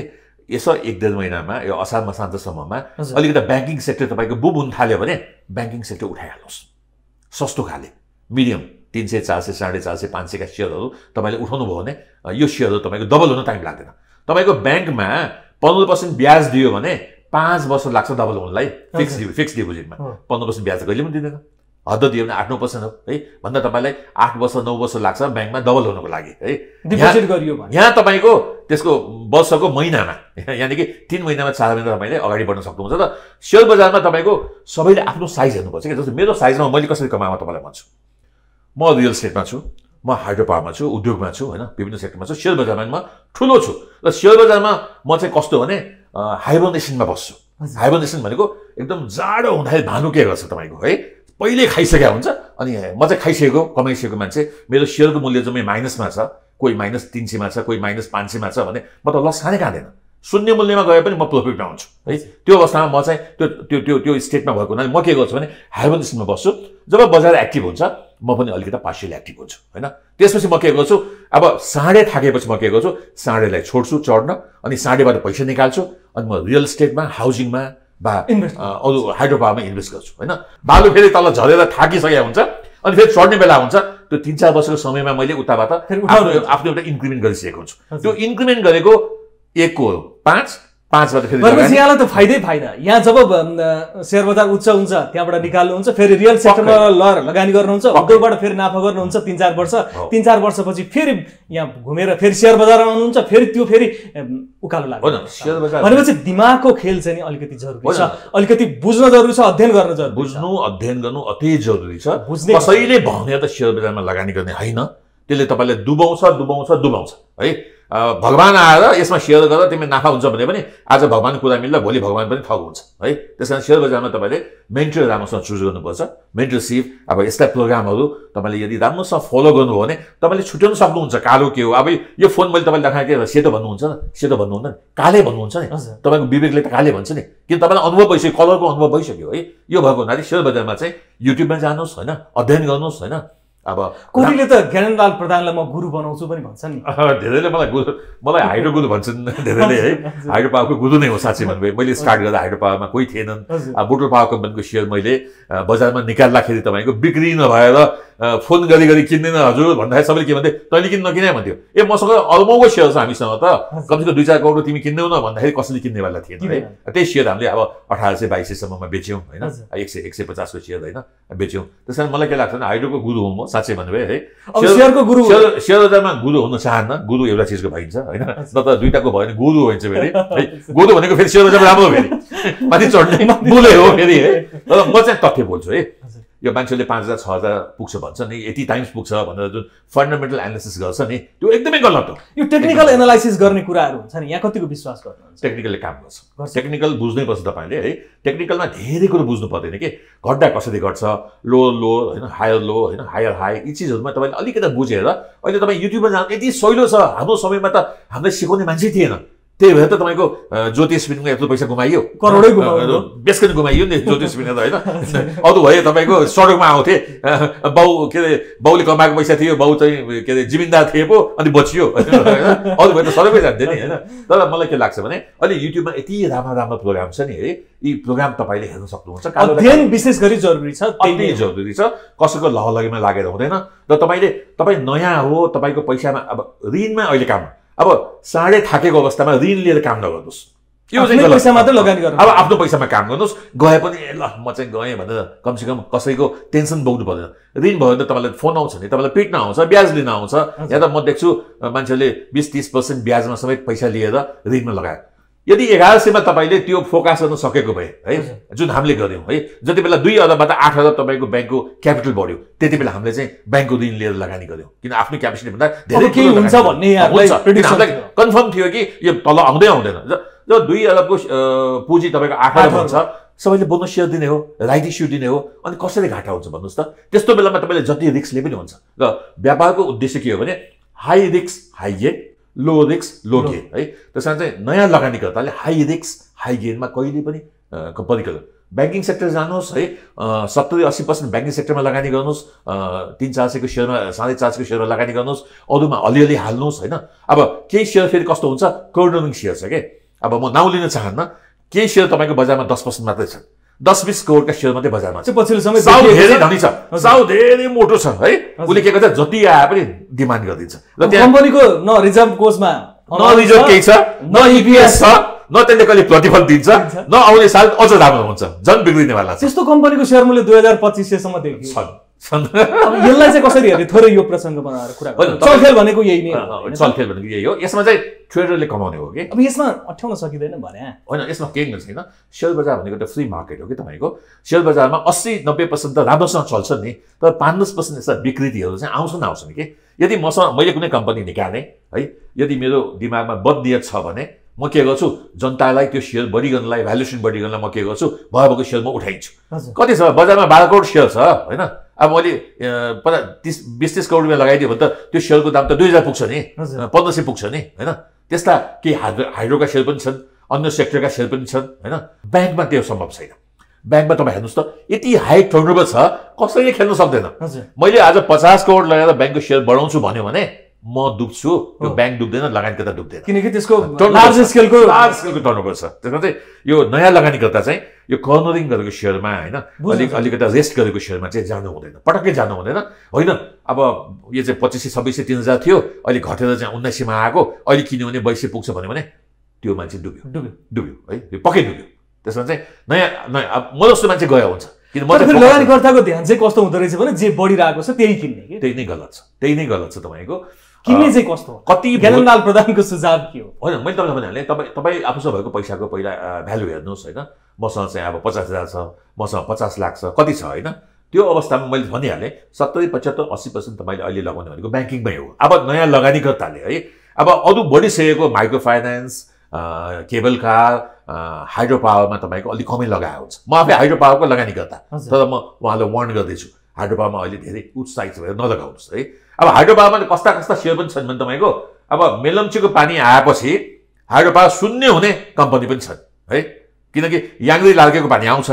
यसो एक डेढ महिनामा यो असार मसान्तसम्ममा अलिकति ब्याङ्किङ सेक्टर तपाईँको बुब हुन थाल्यो भने ब्याङ्किङ सेक्टर उठाइहाल्नुहोस् सस्तो खाले मिडियम तिन सय चार सय साढे चार सय पाँच सयका सेयरहरू तपाईँले उठाउनु भयो भने यो सेयरहरू तपाईँको डबल हुन टाइम लाग्दैन तपाईँको ब्याङ्कमा पन्ध्र पर्सेन्ट ब्याज दियो भने पाँच वर्ष लाग्छ डबल हुनलाई फिक्स फिक्स डिपोजिटमा पन्ध्र पर्सेन्ट ब्याज कहिले पनि दिँदैन हद दियो भने आठ नौ पर्सेन्ट हो है भन्दा तपाईँलाई आठ वर्ष नौ वर्ष लाग्छ ब्याङ्कमा डबल हुनुको लागि है डिपोजिट गरियो भने यहाँ तपाईँको त्यसको वर्षको महिनामा यानि कि तिन महिनामा चार महिना तपाईँले अगाडि बढ्न सक्नुहुन्छ र सेयर बजारमा तपाईँको सबैले आफ्नो साइज हेर्नुपर्छ कि जस्तो मेरो साइजमा मैले कसरी कमामा तपाईँलाई भन्छु म रियल स्टेटमा छु म हाइड्रो पावरमा छु उद्योगमा छु होइन विभिन्न सेक्टरमा छु सेयर बजारमा म ठुलो छु र सेयर बजारमा म चाहिँ कस्तो भने हाइबर्नेसनमा बस्छु हाइबर्नेसन भनेको एकदम जाडो हुँदाखेरि के गर्छ तपाईँको है पहिल्यै खाइसकेका हुन्छ अनि म चाहिँ खाइसकेको कमाइसकेको मान्छे मेरो सेयरको मूल्य जम्मै माइनसमा छ कोही माइनस तिन सयमा छ कोही माइनस पाँच सयमा छ भने म त लस खाने खाँदैन शून्य मूल्यमा गए पनि म प्रफिटमा हुन्छु है त्यो अवस्थामा म चाहिँ त्यो त्यो त्यो त्यो स्टेटमा भएको हुनाले म के गर्छु भने हाइबर्नेसनमा बस्छु जब बजार एक्टिभ हुन्छ म पनि अलिकति पार्सियल एक्टिभ हुन्छु होइन त्यसपछि म के गर्छु अब साँडे थाकेपछि म के गर्छु साँडेलाई छोड्छु चढ्न अनि साँडेबाट पैसा निकाल्छु अनि म रियल स्टेटमा हाउसिङमा वा अरू हाइड्रो पावरमा इन्भेस्ट गर्छु होइन बालु फेरि तल झरेर थाकिसकेको हुन्छ अनि फेरि चढ्ने बेला हुन्छ त्यो तिन चार वर्षको समयमा मैले उताबाट आफ्नो एउटा इन्क्रिमेन्ट गरिसकेको हुन्छु त्यो इन्क्रिमेन्ट गरेको एकको पाँच पाँच वर्ष फेरि यहाँलाई त फाइदै फाइदा यहाँ जब सेयर बजार उच्च हुन्छ त्यहाँबाट निकाल्नुहुन्छ फेरि रियल सेक्टरमा लर लगानी गर्नुहुन्छ उद्योगबाट फेरि नाफा गर्नुहुन्छ तिन चार वर्ष तिन चार वर्षपछि फेरि यहाँ घुमेर फेरि सेयर बजारमा आउनुहुन्छ फेरि त्यो फेरि उकालो लाग्छ भनेपछि दिमागको खेल चाहिँ नि अलिकति जरुरी छ अलिकति बुझ्न जरुरी छ अध्ययन गर्न जरुरी बुझ्नु अध्ययन गर्नु अति जरुरी छ बुझ्ने कसैले भन्यो त सेयर बजारमा लगानी गर्ने होइन त्यसले तपाईँलाई डुबाउँछ डुबाउँछ डुबाउँछ है भगवान् आएर यसमा सेयर गर्दा तिमी नाफा हुन्छ भने पनि आज भगवान् कुरा मिल्दा भोलि भगवान् पनि ठग हुन्छ है त्यस कारण सेयर बजारमा तपाईँले मेन्टर राम्रोसँग चुज गर्नुपर्छ सिप अब यस्ता प्रोग्रामहरू तपाईँले यदि राम्रोसँग फलो गर्नुभयो भने तपाईँले छुट्याउनु सक्नुहुन्छ कालो के हो अब यो फोन मैले तपाईँले देखाएको सेतो भन्नुहुन्छ सेतो भन्नुहुन्छ नि काले भन्नुहुन्छ नि तपाईँको विवेकले त काले भन्छ नि किन तपाईँलाई अनुभव भइसक्यो कलरको अनुभव भइसक्यो है यो भएको हुनाले सेयर बजारमा चाहिँ युट्युबमा जानुहोस् होइन अध्ययन गर्नुहोस् होइन अब कोहीले त ज्ञानलाल प्रधानलाई म गुरु बनाउँछु पनि भन्छन् नि धेरैले मलाई गुरु मलाई हाइड्रो गुरु भन्छन् धेरैले है हाइड्रो पावरको गुरु नै हो साँच्चै भन्नुभयो मैले स्टार्ट गर्दा हाइड्रो पावरमा कोही थिएनन् बोटल पावर कम्पनीको सेयर मैले बजारमा निकाल्दाखेरि तपाईँको बिक्री नभएर फोन गरी गरी किन्दैन हजुर भन्दाखेरि सबैले के भन्थे तैँले किन्न नकिने भन्थ्यो ए मसँग अलमोको सेयर छ हामीसँग त कमसेकम दुई चार करोड तिमी किन्दैनौ न भन्दाखेरि कसैले किन्नेवाला थिएन है त्यही सेयर हामीले अब अठार सय बाइस सयसम्ममा बेच्यौँ होइन एक सय एक सय पचासको सेयर होइन बेच्यौँ त्यस कारण मलाई के लाग्छ भने हाइड्रोको गुरु हो म साँच्चै भन्नुभयो है सेयरको गुरु सेयर बजारमा गुरु हुन चाहन्न गुरु एउटा चिजको भइन्छ होइन न त दुइटाको भयो भने गुरु भइन्छ फेरि है गुरु भनेको फेरि सेयर बजारमा राम्रो फेरि माथि चढ्ने बोले हो फेरि है तर म चाहिँ तथ्य बोल्छु है यो मान्छेले पाँच हजार छ हजार पुग्छ भन्छ नि यति टाइम्स पुग्छ भनेर जुन फन्डामेन्टल एनालाइसिस गर्छ नि त्यो एकदमै गलत हो यो टेक्निकल एनालाइसिस गर्ने कुराहरू हुन्छ नि यहाँ कतिको विश्वास गर्नुहुन्छ टेक्निकलले काम गर्छ टेक्निकल बुझ्नै पर्छ तपाईँले है टेक्निकलमा धेरै कुरो बुझ्नु पर्दैन कि घट्दा कसरी घट्छ लो लो होइन हायर लो होइन हायर हाई यी चिजहरूमा तपाईँले अलिकति बुझेर अहिले तपाईँ युट्युबमा जानु यति सहिलो छ हाम्रो समयमा त हामीलाई सिकाउने मान्छे थिएन त्यही भएर त तपाईँको ज्योतिष पनि यत्रो पैसा गुमाइयो करोडै गुमायो बेसकन गुमाइयो नि ज्योतिष बिना त होइन अरू भयो तपाईँको सडकमा आउँथे बाउ के अरे बाउले कमाएको पैसा थियो बाउ चाहिँ के अरे जिमिन्दार थिए पो अनि बचियो अरू भयो त सडकै जान्थ्यो नि होइन तर मलाई के लाग्छ भने अहिले युट्युबमा यति राम्रो राम्रो प्रोग्राम छ नि है यी प्रोग्राम तपाईँले हेर्न सक्नुहुन्छ अध्ययन विशेष गरी जरुरी छ अति जरुरी छ कसैको लहलगीमा लागेर हुँदैन र तपाईँले तपाईँ नयाँ हो तपाईँको पैसामा अब ऋणमा अहिले काम अब साँढे थाकेको अवस्थामा ऋण लिएर काम नगर्नुहोस् यो चाहिँ पैसा मात्र लगानी गर्नु अब आफ्नो पैसामा काम गर्नुहोस् गए पनि ए ल म चाहिँ गएँ भनेर कमसेकम कसैको टेन्सन बोक्नु पर्दैन ऋण भयो भने त तपाईँलाई फोन आउँछ नि तपाईँलाई पिट्न आउँछ ब्याज लिन आउँछ या त म देख्छु मान्छेले बिस तिस पर्सेन्ट ब्याजमा सबै पैसा लिएर ऋणमा लगायो यदि एघार सयमा तपाईँले त्यो फोकास गर्न सकेको भए है जुन हामीले गऱ्यौँ है जति बेला दुई हजारबाट आठ हजार तपाईँको ब्याङ्कको क्यापिटल बढ्यो त्यति बेला हामीले चाहिँ ब्याङ्कको ऋण लिएर लगानी गऱ्यौँ किन आफ्नो क्यापेसिटी भन्दा धेरै केही हुन्छ भन्ने कन्फर्म थियो कि यो तल आउँदै आउँदैन र दुई अरबको पुँजी तपाईँको आठ हजार हुन्छ सबैले बोनस सेयर दिने हो राइट इस्यु दिने हो अनि कसरी घाटा हुन्छ भन्नुहोस् त त्यस्तो बेलामा तपाईँले जति रिक्सले पनि हुन्छ र व्यापारको उद्देश्य के हो भने हाई रिक्स हाई गेन लो रिक्स लो गेन है त्यस कारण चाहिँ नयाँ लगानीकर्ताले हाई रिक्स हाई गेनमा कहिले पनि परिकल ब्याङ्किङ सेक्टर जानुहोस् है सत्तरी अस्सी पर्सेन्ट ब्याङ्किङ सेक्टरमा लगानी गर्नुहोस् तिन चार सयको सेयरमा साढे चार सयको सेयरमा लगानी गर्नुहोस् अरूमा अलिअलि हाल्नुहोस् होइन अब केही सेयर फेरि कस्तो हुन्छ कर्नरिङ सेयर छ क्या अब म नाउँ लिन चाहन्न केही सेयर तपाईँको बजारमा दस पर्सेन्ट मात्रै छन् दस बिस करोडका सेयर मात्रै बजारमा पछिल्लो समय साउ धेरै धनी छ साउ धेरै मोटो छ है उसले के गर्छ जति आए पनि डिमान्ड गरिदिन्छ र कम्पनीको न रिजर्भ कोषमा न रिजर्भ केही छ न इपिएस e e छ न त्यसले कहिले प्रतिफल दिन्छ न आउने साल अझ राम्रो हुन्छ झन् बिग्रिनेवाला छ त्यस्तो कम्पनीको सेयर मूल्य दुई हजार पच्चिस सयसम्म छ यसलाई चाहिँ कसरी हेर्ने थोरै यो प्रसङ्गमा कुरा चलखेल भनेको यही नै हो चलखेल भनेको यही हो यसमा चाहिँ ट्रेडरले कमाउने हो कि अब यसमा अठ्याउन सकिँदैन भने होइन यसमा केही छैन सेयर बजार भनेको एउटा फ्री मार्केट हो कि तपाईँको सेयर बजारमा अस्सी नब्बे पर्सेन्ट त राम्रोसँग चल्छ नि तर पाँच दस पर्सेन्ट यस्ता विकृतिहरू चाहिँ आउँछन् आउँछन् कि यदि मसँग मैले कुनै कम्पनी निकालेँ है यदि मेरो दिमागमा बदलियत छ भने म के गर्छु जनतालाई त्यो सेयर गर्नलाई भ्यालुएसन गर्नलाई म के गर्छु भयो भएको सेयर म उठाइन्छु कति छ बजारमा बाह्र करोड सेयर छ होइन अब मैले पचास तिस बिस तिस करोड रुपियाँ लगाइदियो भने त त्यो सेयरको दाम त दुई हजार पुग्छ नि पन्ध्र सय पुग्छ नि होइन त्यस्ता केही हाइड्रो हाइड्रोका सेयर पनि छन् अन्य सेक्टरका सेयर पनि छन् होइन ब्याङ्कमा त्यो सम्भव छैन ब्याङ्कमा तपाईँ हेर्नुहोस् त यति हाई टर्नओभर छ कसैले खेल्नु सक्दैन मैले आज पचास करोड लगाएर ब्याङ्कको सेयर बढाउँछु भन्यो भने म डुब्छु यो ब्याङ्क डुब्दैन लगानीकर्ता डुब्दैन किनकि त्यसको लार्ज स्केलको लार्ज स्केलको टर्नओभर छ त्यसमा चाहिँ यो नयाँ लगानीकर्ता चाहिँ यो कर्नरिङ गरेको सेयरमा होइन अलिक अलिकता रेस्ट गरेको सेयरमा चाहिँ जानु हुँदैन पटक्कै जानु हुँदैन होइन अब यो चाहिँ पच्चिस सय छब्बिस सय तिन हजार थियो अहिले घटेर चाहिँ उन्नाइस सयमा आएको अहिले किन्यो भने बैसी पुग्छ भन्यो भने त्यो मान्छे डुब्यो डुब्यो डुब्यो है त्यो पक्कै डुब्यो त्यसमा चाहिँ नयाँ नयाँ अब म जस्तो मान्छे गयो हुन्छ लगानीकर्ताको ध्यान चाहिँ कस्तो हुँदो रहेछ भने जे बढिरहेको छ त्यही किन्ने त्यही नै गलत छ त्यही नै गलत छ तपाईँको किन्ने चाहिँ कस्तो कति ज्ञानलाल प्रधानको सुझाव के हो होइन मैले तपाईँलाई भनिहालेँ तपाईँ तपाईँ आफूसँग भएको पैसाको पहिला भ्यालु हेर्नुहोस् होइन मसँग चाहिँ अब पचास हजार छ मसँग पचास लाख छ कति छ होइन त्यो अवस्थामा मैले भनिहालेँ सत्तरी पचहत्तर अस्सी पर्सेन्ट तपाईँले अहिले लगाउने भनेको ब्याङ्किङमै हो अब नयाँ लगानीकर्ताले है अब अरू बढिसकेको micro finance cable car hydro पावरमा तपाईँको अलिक कमै लगाएको हुन्छ म आफै हाइड्रो पावरको लगानीकर्ता तर म उहाँलाई वार्न गर्दैछु हाइड्रोपावरमा अहिले धेरै उत्साहित भएर नलगाउनुहोस् है अब हाइड्रोपावरमा कस्ता कस्ता सेयर पनि छन् भने तपाईँको अब मेलम्चीको पानी आएपछि हाइड्रोपावर शून्य हुने कम्पनी पनि छन् है किनकि याङ्ग्री लागेको पानी आउँछ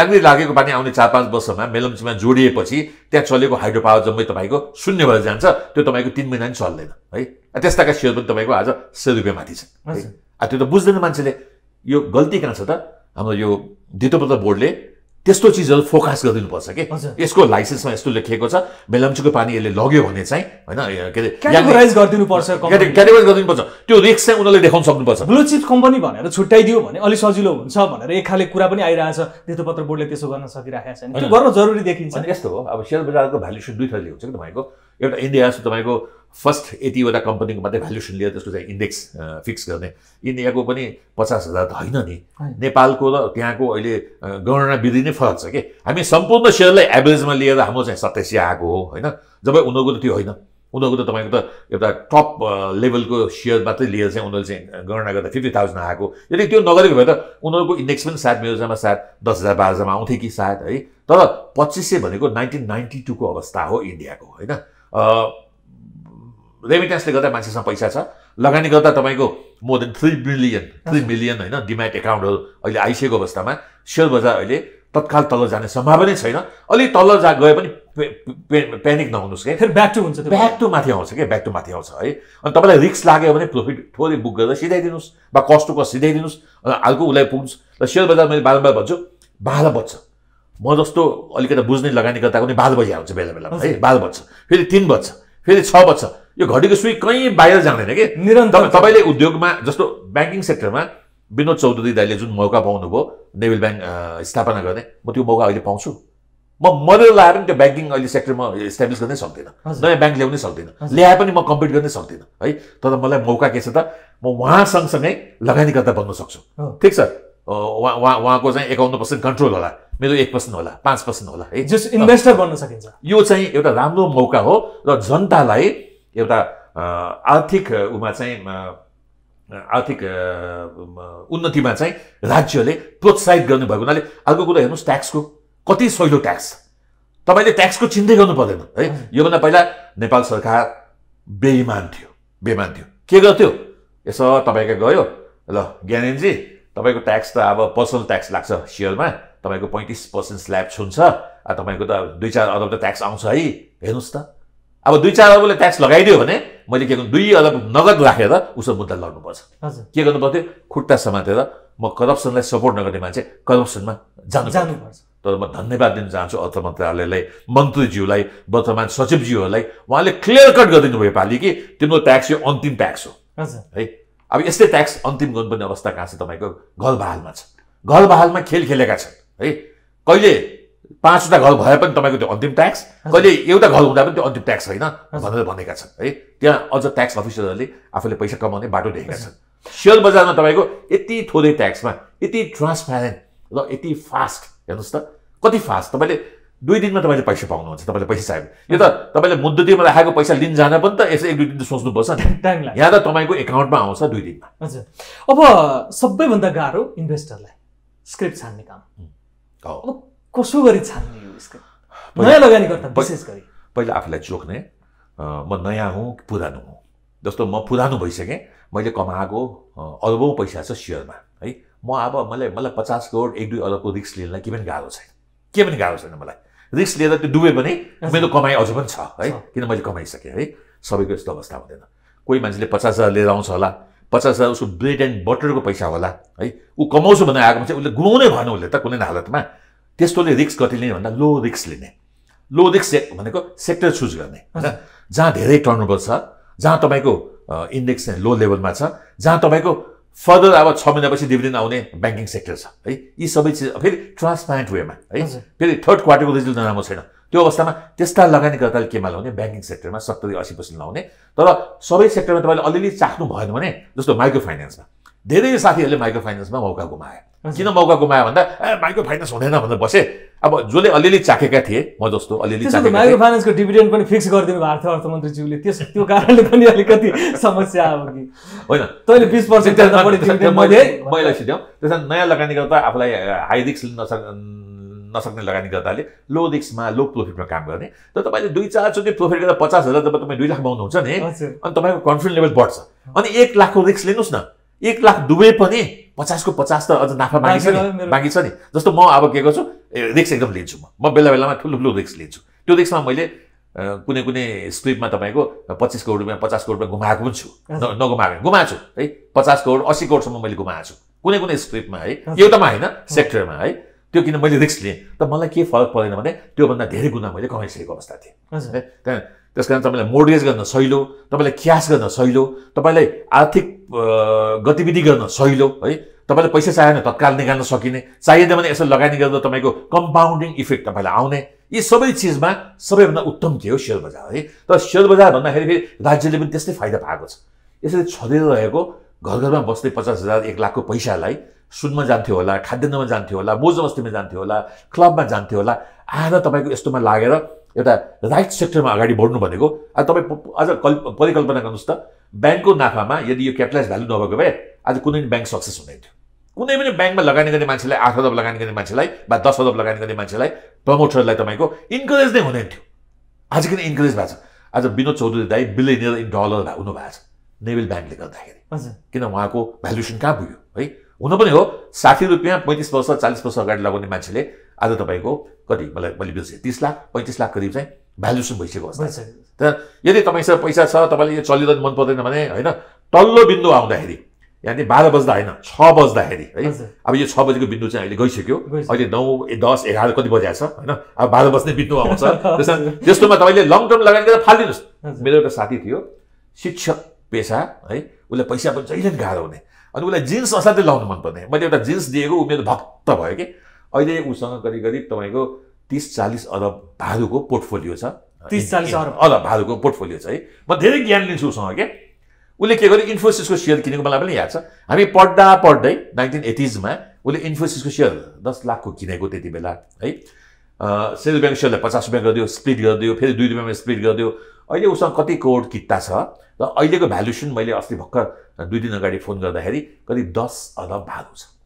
याङ्ग्री लागेको पानी आउने चार पाँच वर्षमा मेलम्चीमा जोडिएपछि त्यहाँ चलेको हाइड्रो पावर जम्मै तपाईँको शून्य भएर जान्छ त्यो तपाईँको तिन महिना नि चल्दैन है त्यस्ताका सेयर पनि तपाईँको आज सय रुपियाँ माथि छ त्यो त बुझ्दैन मान्छेले यो गल्ती कहाँ छ त हाम्रो यो धितोपत्र बोर्डले त्यस्तो चिजहरू फोकस गरिदिनुपर्छ कि यसको लाइसेन्समा यस्तो लेखिएको छ बेलम्चीको पानी यसले लग्यो भने चाहिँ होइन के अरे क्याटेगोराइज गरिदिनुपर्छ क्याटेगोराइज गरिदिनुपर्छ त्यो रिक्स चाहिँ उनीहरूले देखाउन सक्नुपर्छ ब्लु कम्पनी भनेर छुट्याइदियो भने अलिक सजिलो हुन्छ भनेर एक खाले कुरा पनि आइरहेछ पत्र बोर्डले त्यसो गर्न सकिरहेको छ त्यो गर्न जरुरी देखिन्छ यस्तो हो अब सेयर बजारको भ्याल्युसन दुई थरीले हुन्छ कि तपाईँको एउटा इन्डिया तपाईँको फर्स्ट यतिवटा कम्पनीको मात्रै भ्यालुएसन लिएर त्यसको चाहिँ इन्डेक्स फिक्स गर्ने इन्डियाको पनि पचास हजार त होइन नि नेपालको र त्यहाँको अहिले गणना विधि नै फरक छ कि हामी सम्पूर्ण सेयरलाई एभरेजमा लिएर हाम्रो चाहिँ सत्ताइसी आएको हो होइन जब उनीहरूको त त्यो होइन उनीहरूको त तपाईँको त एउटा टप लेभलको सेयर मात्रै लिएर चाहिँ उनीहरूले चाहिँ गणना गर्दा फिफ्टी थाउजन्ड आएको यदि त्यो नगरेको भए त उनीहरूको इन्डेक्स पनि सायद मेरोजामा सायद दस हजार बाह्र हजारमा आउँथे कि सायद है तर पच्चिस सय भनेको नाइन्टिन नाइन्टी टूको अवस्था हो इन्डियाको होइन रेमिटेन्सले गर्दा मान्छेसँग पैसा छ लगानी गर्दा तपाईँको more than three billion three million होइन डिम्याट एकाउन्टहरू अहिले आइसकेको अवस्थामा सेयर बजार अहिले तत्काल तल जाने सम्भावना छैन अलि तल जा गए पनि प्यानिक नहुनुहोस् क्या फेरि ब्याक टु हुन्छ ब्याक टु माथि आउँछ क्या ब्याक टु माथि आउँछ है अनि तपाईँलाई रिक्स लाग्यो भने प्रफिट थोरै बुक गरेर सिधाइदिनुहोस् वा कस्ट टु कस्ट सिधाइदिनुहोस् अर्को उसलाई पुग्नुहोस् र सेयर बजार मैले बारम्बार भन्छु बाह्र बज्छ म जस्तो अलिकति बुझ्ने लगानी गर्दा पनि बाह्र बजी आउँछ बेला बेलामा है बाह्र बज्छ फेरि तिन बज्छ फेरि छ बज्छ यो घडीको सुई कहीँ बाहिर जाँदैन कि निरन्तर तपाईँले उद्योगमा जस्तो ब्याङ्किङ सेक्टरमा विनोद चौधरी दाइले जुन मौका पाउनुभयो नेभिल ब्याङ्क स्थापना गर्ने म त्यो मौका अहिले पाउँछु म मरेर लाएर पनि त्यो ब्याङ्किङ अहिले सेक्टरमा इस्टाब्लिस गर्नै सक्दिनँ नयाँ ब्याङ्क ल्याउनै सक्दिनँ ल्याए पनि म कम्पिट गर्नै सक्दिनँ है तर मलाई मौका के छ त म उहाँ सँगसँगै लगानीकर्ता बन्न सक्छु ठिक छ उहाँ उहाँ उहाँको चाहिँ एकाउन्न पर्सेन्ट कन्ट्रोल होला मेरो एक पर्सेन्ट होला पाँच पर्सेन्ट होला है जस इन्भेस्टर बन्न सकिन्छ यो चाहिँ एउटा राम्रो मौका हो र जनतालाई एउटा आर्थिक उमा चाहिँ आर्थिक उन्नतिमा चाहिँ राज्यले प्रोत्साहित गर्नुभएको हुनाले अर्को कुरा हेर्नुहोस् ट्याक्सको कति सहिलो ट्याक्स तपाईँले ट्याक्सको चिन्दै गर्नु पर्दैन है योभन्दा पहिला नेपाल सरकार बेइमान थियो बेमान थियो के गर्थ्यो यसो तपाईँको गयो ल ज्ञानेनजी तपाईँको ट्याक्स त अब पर्सनल ट्याक्स लाग्छ सेयरमा तपाईँको पैँतिस पर्सेन्ट स्ल्याब छुन्छ तपाईँको त दुई चार अरब त ट्याक्स आउँछ है हेर्नुहोस् त अब दुई चार अरबले ट्याक्स लगाइदियो भने मैले के गर्नु दुई अरब नगद राखेर उसको मुद्दा लड्नुपर्छ के गर्नु पर्थ्यो खुट्टा समातेर म करप्सनलाई सपोर्ट नगर्ने मान्छे करप्सनमा जानु जानुपर्छ तर म धन्यवाद दिन चाहन्छु अर्थ मन्त्रालयलाई मन्त्रीज्यूलाई वर्तमान सचिवज्यूहरूलाई उहाँले क्लियर कट गरिदिनु भयो पालि कि तिम्रो ट्याक्स यो अन्तिम ट्याक्स हो है अब यस्तै ट्याक्स अन्तिम गर्नुपर्ने अवस्था कहाँ छ तपाईँको घर बहालमा छ घर बहालमा खेल खेलेका छन् है कहिले पाँचवटा घर भए पनि तपाईँको त्यो अन्तिम ट्याक्स कहिले एउटा घर हुँदा पनि त्यो अन्तिम ट्याक्स होइन भनेर भनेका छन् है त्यहाँ अझ ट्याक्स अफिसरहरूले आफूले पैसा कमाउने बाटो देखेका छन् सेयर बजारमा तपाईँको यति थोरै ट्याक्समा यति ट्रान्सप्यारेन्ट र यति फास्ट हेर्नुहोस् त कति फास्ट तपाईँले दुई दिनमा तपाईँले पैसा पाउनुहुन्छ तपाईँले पैसा चाहियो यो त तपाईँले मुद्दतीमा राखेको पैसा लिन जान पनि त यसो एक दुई दिन त सोच्नुपर्छ नि यहाँ त तपाईँको एकाउन्टमा आउँछ दुई दिनमा हजुर अब सबैभन्दा गाह्रो इन्भेस्टरलाई स्क्रिप्ट छान्ने काम अब कसो गरी छान्ने यो यसको नयाँ लगानीकर्ता विशेष गरी पहिला आफूलाई चोख्ने म नयाँ हुँ कि पुरानो हुँ जस्तो म पुरानो भइसकेँ मैले कमाएको अरबौँ पैसा छ सेयरमा है म अब मलाई मलाई पचास करोड एक दुई अरबको रिक्स लिनलाई के पनि गाह्रो छैन के पनि गाह्रो छैन मलाई रिक्स लिएर त्यो डुबे पनि मेरो कमाइ अझ पनि छ है किन मैले कमाइसकेँ है सबैको यस्तो अवस्था हुँदैन कोही मान्छेले पचास हजार लिएर आउँछ होला पचास हजार उसको ब्रेड एन्ड बटरको पैसा होला है ऊ कमाउँछु भनेर आएको मान्छे उसले गुमाउनै भएन उसले त कुनै हालतमा त्यस्तोले रिक्स कति लिने भन्दा लो रिक्स लिने लो रिक्स भनेको सेक्टर चुज गर्ने होइन जहाँ धेरै टर्नओभर छ जहाँ तपाईँको इन्डेक्स लो लेभलमा छ जहाँ तपाईँको फर्दर अब छ महिनापछि डिभिडेन्ड आउने ब्याङ्किङ सेक्टर छ है यी सबै चिज फेरि ट्रान्सप्यारेन्ट वेमा है फेरि थर्ड क्वार्टरको रिजल्ट नराम्रो छैन त्यो अवस्थामा त्यस्ता लगानीकर्ताले केमा लाउने ब्याङ्किङ सेक्टरमा सत्तरी असी पर्सेन्ट लाउने तर सबै सेक्टरमा तपाईँले अलिअलि चाख्नु भएन भने जस्तो माइक्रो फाइनेन्समा धेरै साथीहरूले माइक्रो फाइनेन्समा मौका गुमाए किन मौका माया भन्दा ए माइक्रो फाइनेन्स हुँदैन भनेर बसेँ अब जसले अलिअलि चाखेका थिए म जस्तो अलिअलि माइक्रो फाइनेन्सको डिभिडेन्ड पनि फिक्स गरिदिनु भएको थियो अर्थमन्त्रीज्यूले त्यस त्यो कारणले पनि अलिकति समस्या अब कि होइन तैँले बिस पर्सेन्ट मैले मैले सिध्याउँ त्यस कारण नयाँ लगानीकर्ता आफूलाई हाई रिक्स लिन नसक् नसक्ने लगानीकर्ताले लो रिक्समा लो प्रोफिटमा काम गर्ने तर तपाईँले दुई चारचोटि प्रोफिट गरेर पचास हजार जब तपाईँ दुई लाख पाउनुहुन्छ नि अनि तपाईँको कन्फिडेन्स लेभल बढ्छ अनि एक लाखको रिक्स लिनुहोस् न एक लाख डुबे पनि पचासको पचास त अझ नाफा बाँकी छ नि बाँकी छ नि जस्तो म अब के गर्छु रिक्स एकदम लिन्छु म म बेला बेलामा ठुलो ठुलो रिक्स लिन्छु त्यो रिक्समा मैले कुनै कुनै स्क्रिप्टमा तपाईँको पच्चिस करोड रुपियाँ पचास करोड रुपियाँ गुमाएको पनि छु नगुमाएको गुमाएको छु है पचास करोड अस्सी करोडसम्म मैले गुमाएको छु कुनै कुनै स्क्रिप्टमा है एउटामा होइन सेक्टरमा है त्यो किन मैले रिक्स लिएँ त मलाई के फरक परेन भने त्योभन्दा धेरै गुना मैले कमाइसकेको अवस्था थिएँ त्यहाँ त्यस कारण तपाईँलाई मोर्गेज गर्न सहिलो तपाईँलाई क्यास गर्न सहिलो तपाईँलाई आर्थिक गतिविधि गर्न सहिलो है तपाईँलाई पैसा चाहियो भने तत्काल निकाल्न सकिने चाहिएन भने यसो लगानी गर्दा तपाईँको कम्पाउन्डिङ इफेक्ट तपाईँलाई आउने यी सबै चिजमा सबैभन्दा उत्तम के हो सेयर बजार है तर सेयर बजार भन्दाखेरि फेरि राज्यले पनि त्यस्तै फाइदा पाएको छ यसरी छँदै रहेको घर घरमा बस्दै पचास हजार एक लाखको पैसालाई सुनमा जान्थ्यो होला खाद्यान्नमा जान्थ्यो होला बस्तीमा जान्थ्यो होला क्लबमा जान्थ्यो होला आएर तपाईँको यस्तोमा लागेर एउटा राइट सेक्टरमा अगाडि बढ्नु भनेको अब तपाईँ अझ कल् परिकल्पना गर्नुहोस् त ब्याङ्कको नाफामा यदि यो क्यापिटलाइज भ्यालु नभएको भए आज कुनै पनि ब्याङ्क सक्सेस हुँदैन थियो कुनै पनि ब्याङ्कमा लगानी गर्ने मान्छेलाई आठ अदब लगानी गर्ने मान्छेलाई वा दस अदब लगानी गर्ने मान्छेलाई प्रमोटरलाई तपाईँको इन्करेज नै हुँदैन थियो आज किन इन्करेज भएको छ आज विनोद चौधरी दाई बिलिनियर इन डलर हुनु भएको छ नेभिल ब्याङ्कले गर्दाखेरि किन उहाँको भ्यालुएसन कहाँ पुग्यो है हुन पनि हो साठी रुपियाँ पैँतिस वर्ष चालिस वर्ष अगाडि लगाउने मान्छेले आज तपाईँको कति मलाई मैले बेचेँ तिस लाख पैँतिस लाख करिब चाहिँ भ्यालुएसन भइसकेको अवस्था तर यदि तपाईँसँग पैसा छ तपाईँले यो चलिरहनु मन पर्दैन भने होइन तल्लो बिन्दु आउँदाखेरि यानि बाह्र बज्दा होइन छ बज्दाखेरि है अब यो छ बजेको बिन्दु चाहिँ अहिले गइसक्यो अहिले नौ दस एघार कति आएको छ होइन अब बाह्र बज्ने बिन्दु आउँछ त्यस त्यस्तोमा तपाईँले लङ टर्म लगानी गरेर फालिदिनुहोस् मेरो एउटा साथी थियो शिक्षक पेसा है उसलाई पैसा पनि जहिले गाह्रो हुने अनि उसलाई जिन्स असाध्यै लाउनु मनपर्ने मैले एउटा जिन्स दिएको ऊ मेरो भक्त भयो कि अहिले उसँग करिब करिब तपाईँको तिस चालिस अरब भालुको पोर्टफोलियो छ तिस चालिस अरब अरब भालुको पोर्टफोलियो छ है म धेरै ज्ञान लिन्छु उसँग क्या उसले के गर्यो इन्फोसिसको सेयर किनेको मलाई पनि याद छ हामी पढ्दा पढ्दै नाइन्टिन एटिजमा उसले इन्फोसिसको सेयर दस लाखको किनेको त्यति बेला है सेल ब्याङ्क सेयरलाई पचास रुपियाँ गरिदियो स्प्लिट गरिदियो फेरि दुई रुपियाँमा स्प्लिट गरिदियो अहिले उसँग कति करोड किता छ र अहिलेको भ्यालुएसन मैले अस्ति भर्खर दुई दिन अगाडि फोन गर्दाखेरि करिब दस अरब भालु छ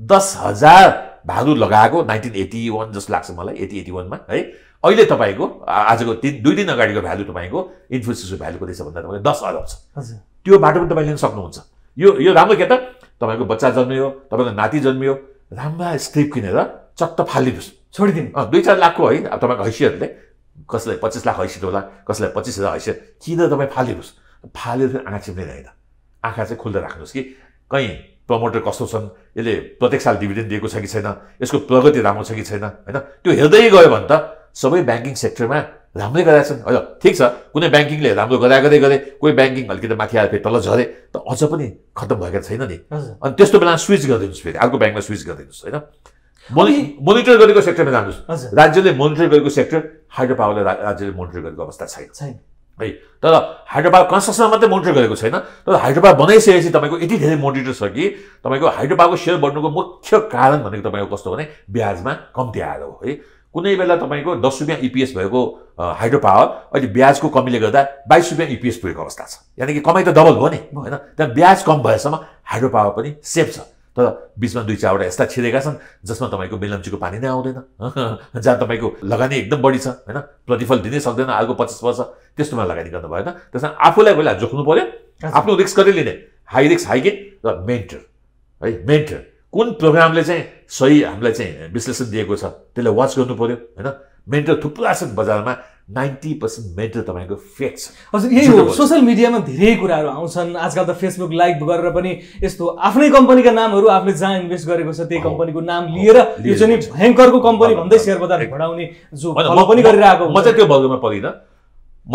दस हजार भादु लगाएको नाइन्टिन एट्टी वान जस्तो लाग्छ मलाई एट्टी एट्टी वानमा है अहिले तपाईँको आजको तिन दुई दिन अगाडिको भ्यालु तपाईँको इन्फोसिसको भ्यालु कति छ भन्दा तपाईँको दस हजार छ त्यो बाटो पनि तपाईँ लिन सक्नुहुन्छ यो यो राम्रो के त तपाईँको बच्चा जन्मियो तपाईँको नाति जन्मियो राम्रा स्क्रिप किनेर चट्ट फालिदिनुहोस् छोडिदिनु दुई चार लाखको है अब तपाईँको हैसियतले कसैलाई पच्चिस लाख हैसियत होला कसैलाई पच्चिस हजार हैसियत किनेर तपाईँ फालिदिनुहोस् फालेर फेरि आँखा रहेन आँखा चाहिँ खुल्दा राख्नुहोस् कि कहीँ प्रमोटर कस्तो छन् यसले प्रत्येक साल डिभिडेन्ड दिएको छ कि छैन यसको प्रगति राम्रो छ कि छैन होइन त्यो हेर्दै गयो भने त सबै ब्याङ्किङ सेक्टरमा राम्रै छन् होइन ठिक छ कुनै ब्याङ्किङले राम्रो गराए गरे कोही ब्याङ्किङ अलिकति माथि आएर फेरि तल झरे त अझ पनि खत्तम भएको छैन नि अनि त्यस्तो बेला स्विच गरिदिनुहोस् फेरि अर्को ब्याङ्कमा स्विच गरिदिनुहोस् होइन मोनिटर गरेको सेक्टरमा जानुहोस् राज्यले मोनिटर गरेको सेक्टर हाइड्रो पावरले राज्यले मोनिटर गरेको अवस्था छैन है तर हाइड्रोपावर कन्सट्रक्सनमा मात्रै मोनिटर गरेको छैन तर हाइड्रोपावर बनाइसकेपछि तपाईँको यति धेरै मोनिटर छ कि तपाईँको हाइड्रोपावरको सेयर बढ्नुको मुख्य कारण भनेको तपाईँको कस्तो भने ब्याजमा कम्ती आएर हो है कुनै बेला तपाईँको दस रुपियाँ इपिएस भएको हाइड्रो पावर अहिले ब्याजको कमीले गर्दा बाइस रुपियाँ इपिएस पुगेको अवस्था छ यानि कि कमाइ त डबल भयो नि होइन त्यहाँ ब्याज कम भएसम्म हाइड्रो पावर पनि सेफ छ तर बिचमा दुई चारवटा यस्ता छिरेका छन् जसमा तपाईँको बेलम्चीको पानी नै आउँदैन जहाँ तपाईँको लगानी एकदम बढी छ होइन प्रतिफल दिनै सक्दैन अर्को पच्चिस वर्ष त्यस्तोमा लगानी गर्नु भएन त्यसमा आफूलाई पहिला जोख्नु पऱ्यो आफ्नो रिक्स कहिले लिने हाई रिक्स हाई गेन र मेन्टर है मेन्टर कुन प्रोग्रामले चाहिँ सही हामीलाई चाहिँ विश्लेषण दिएको छ त्यसलाई वाच गर्नु पऱ्यो होइन मेन्टर थुप्रा छन् बजारमा नाइन्टी पर्सेन्ट मेन्टल तपाईँको फेक छ हजुर यही हो सोसियल मिडियामा धेरै कुराहरू आउँछन् आजकल त फेसबुक लाइक गरेर पनि यस्तो आफ्नै कम्पनीका नामहरू आफूले जहाँ इन्भेस्ट गरेको छ त्यही कम्पनीको नाम लिएर यो चाहिँ भयङ्करको कम्पनी भन्दै सेयर बजार बढाउने जो पनि गरिरहेको म चाहिँ त्यो वर्गमा परिनँ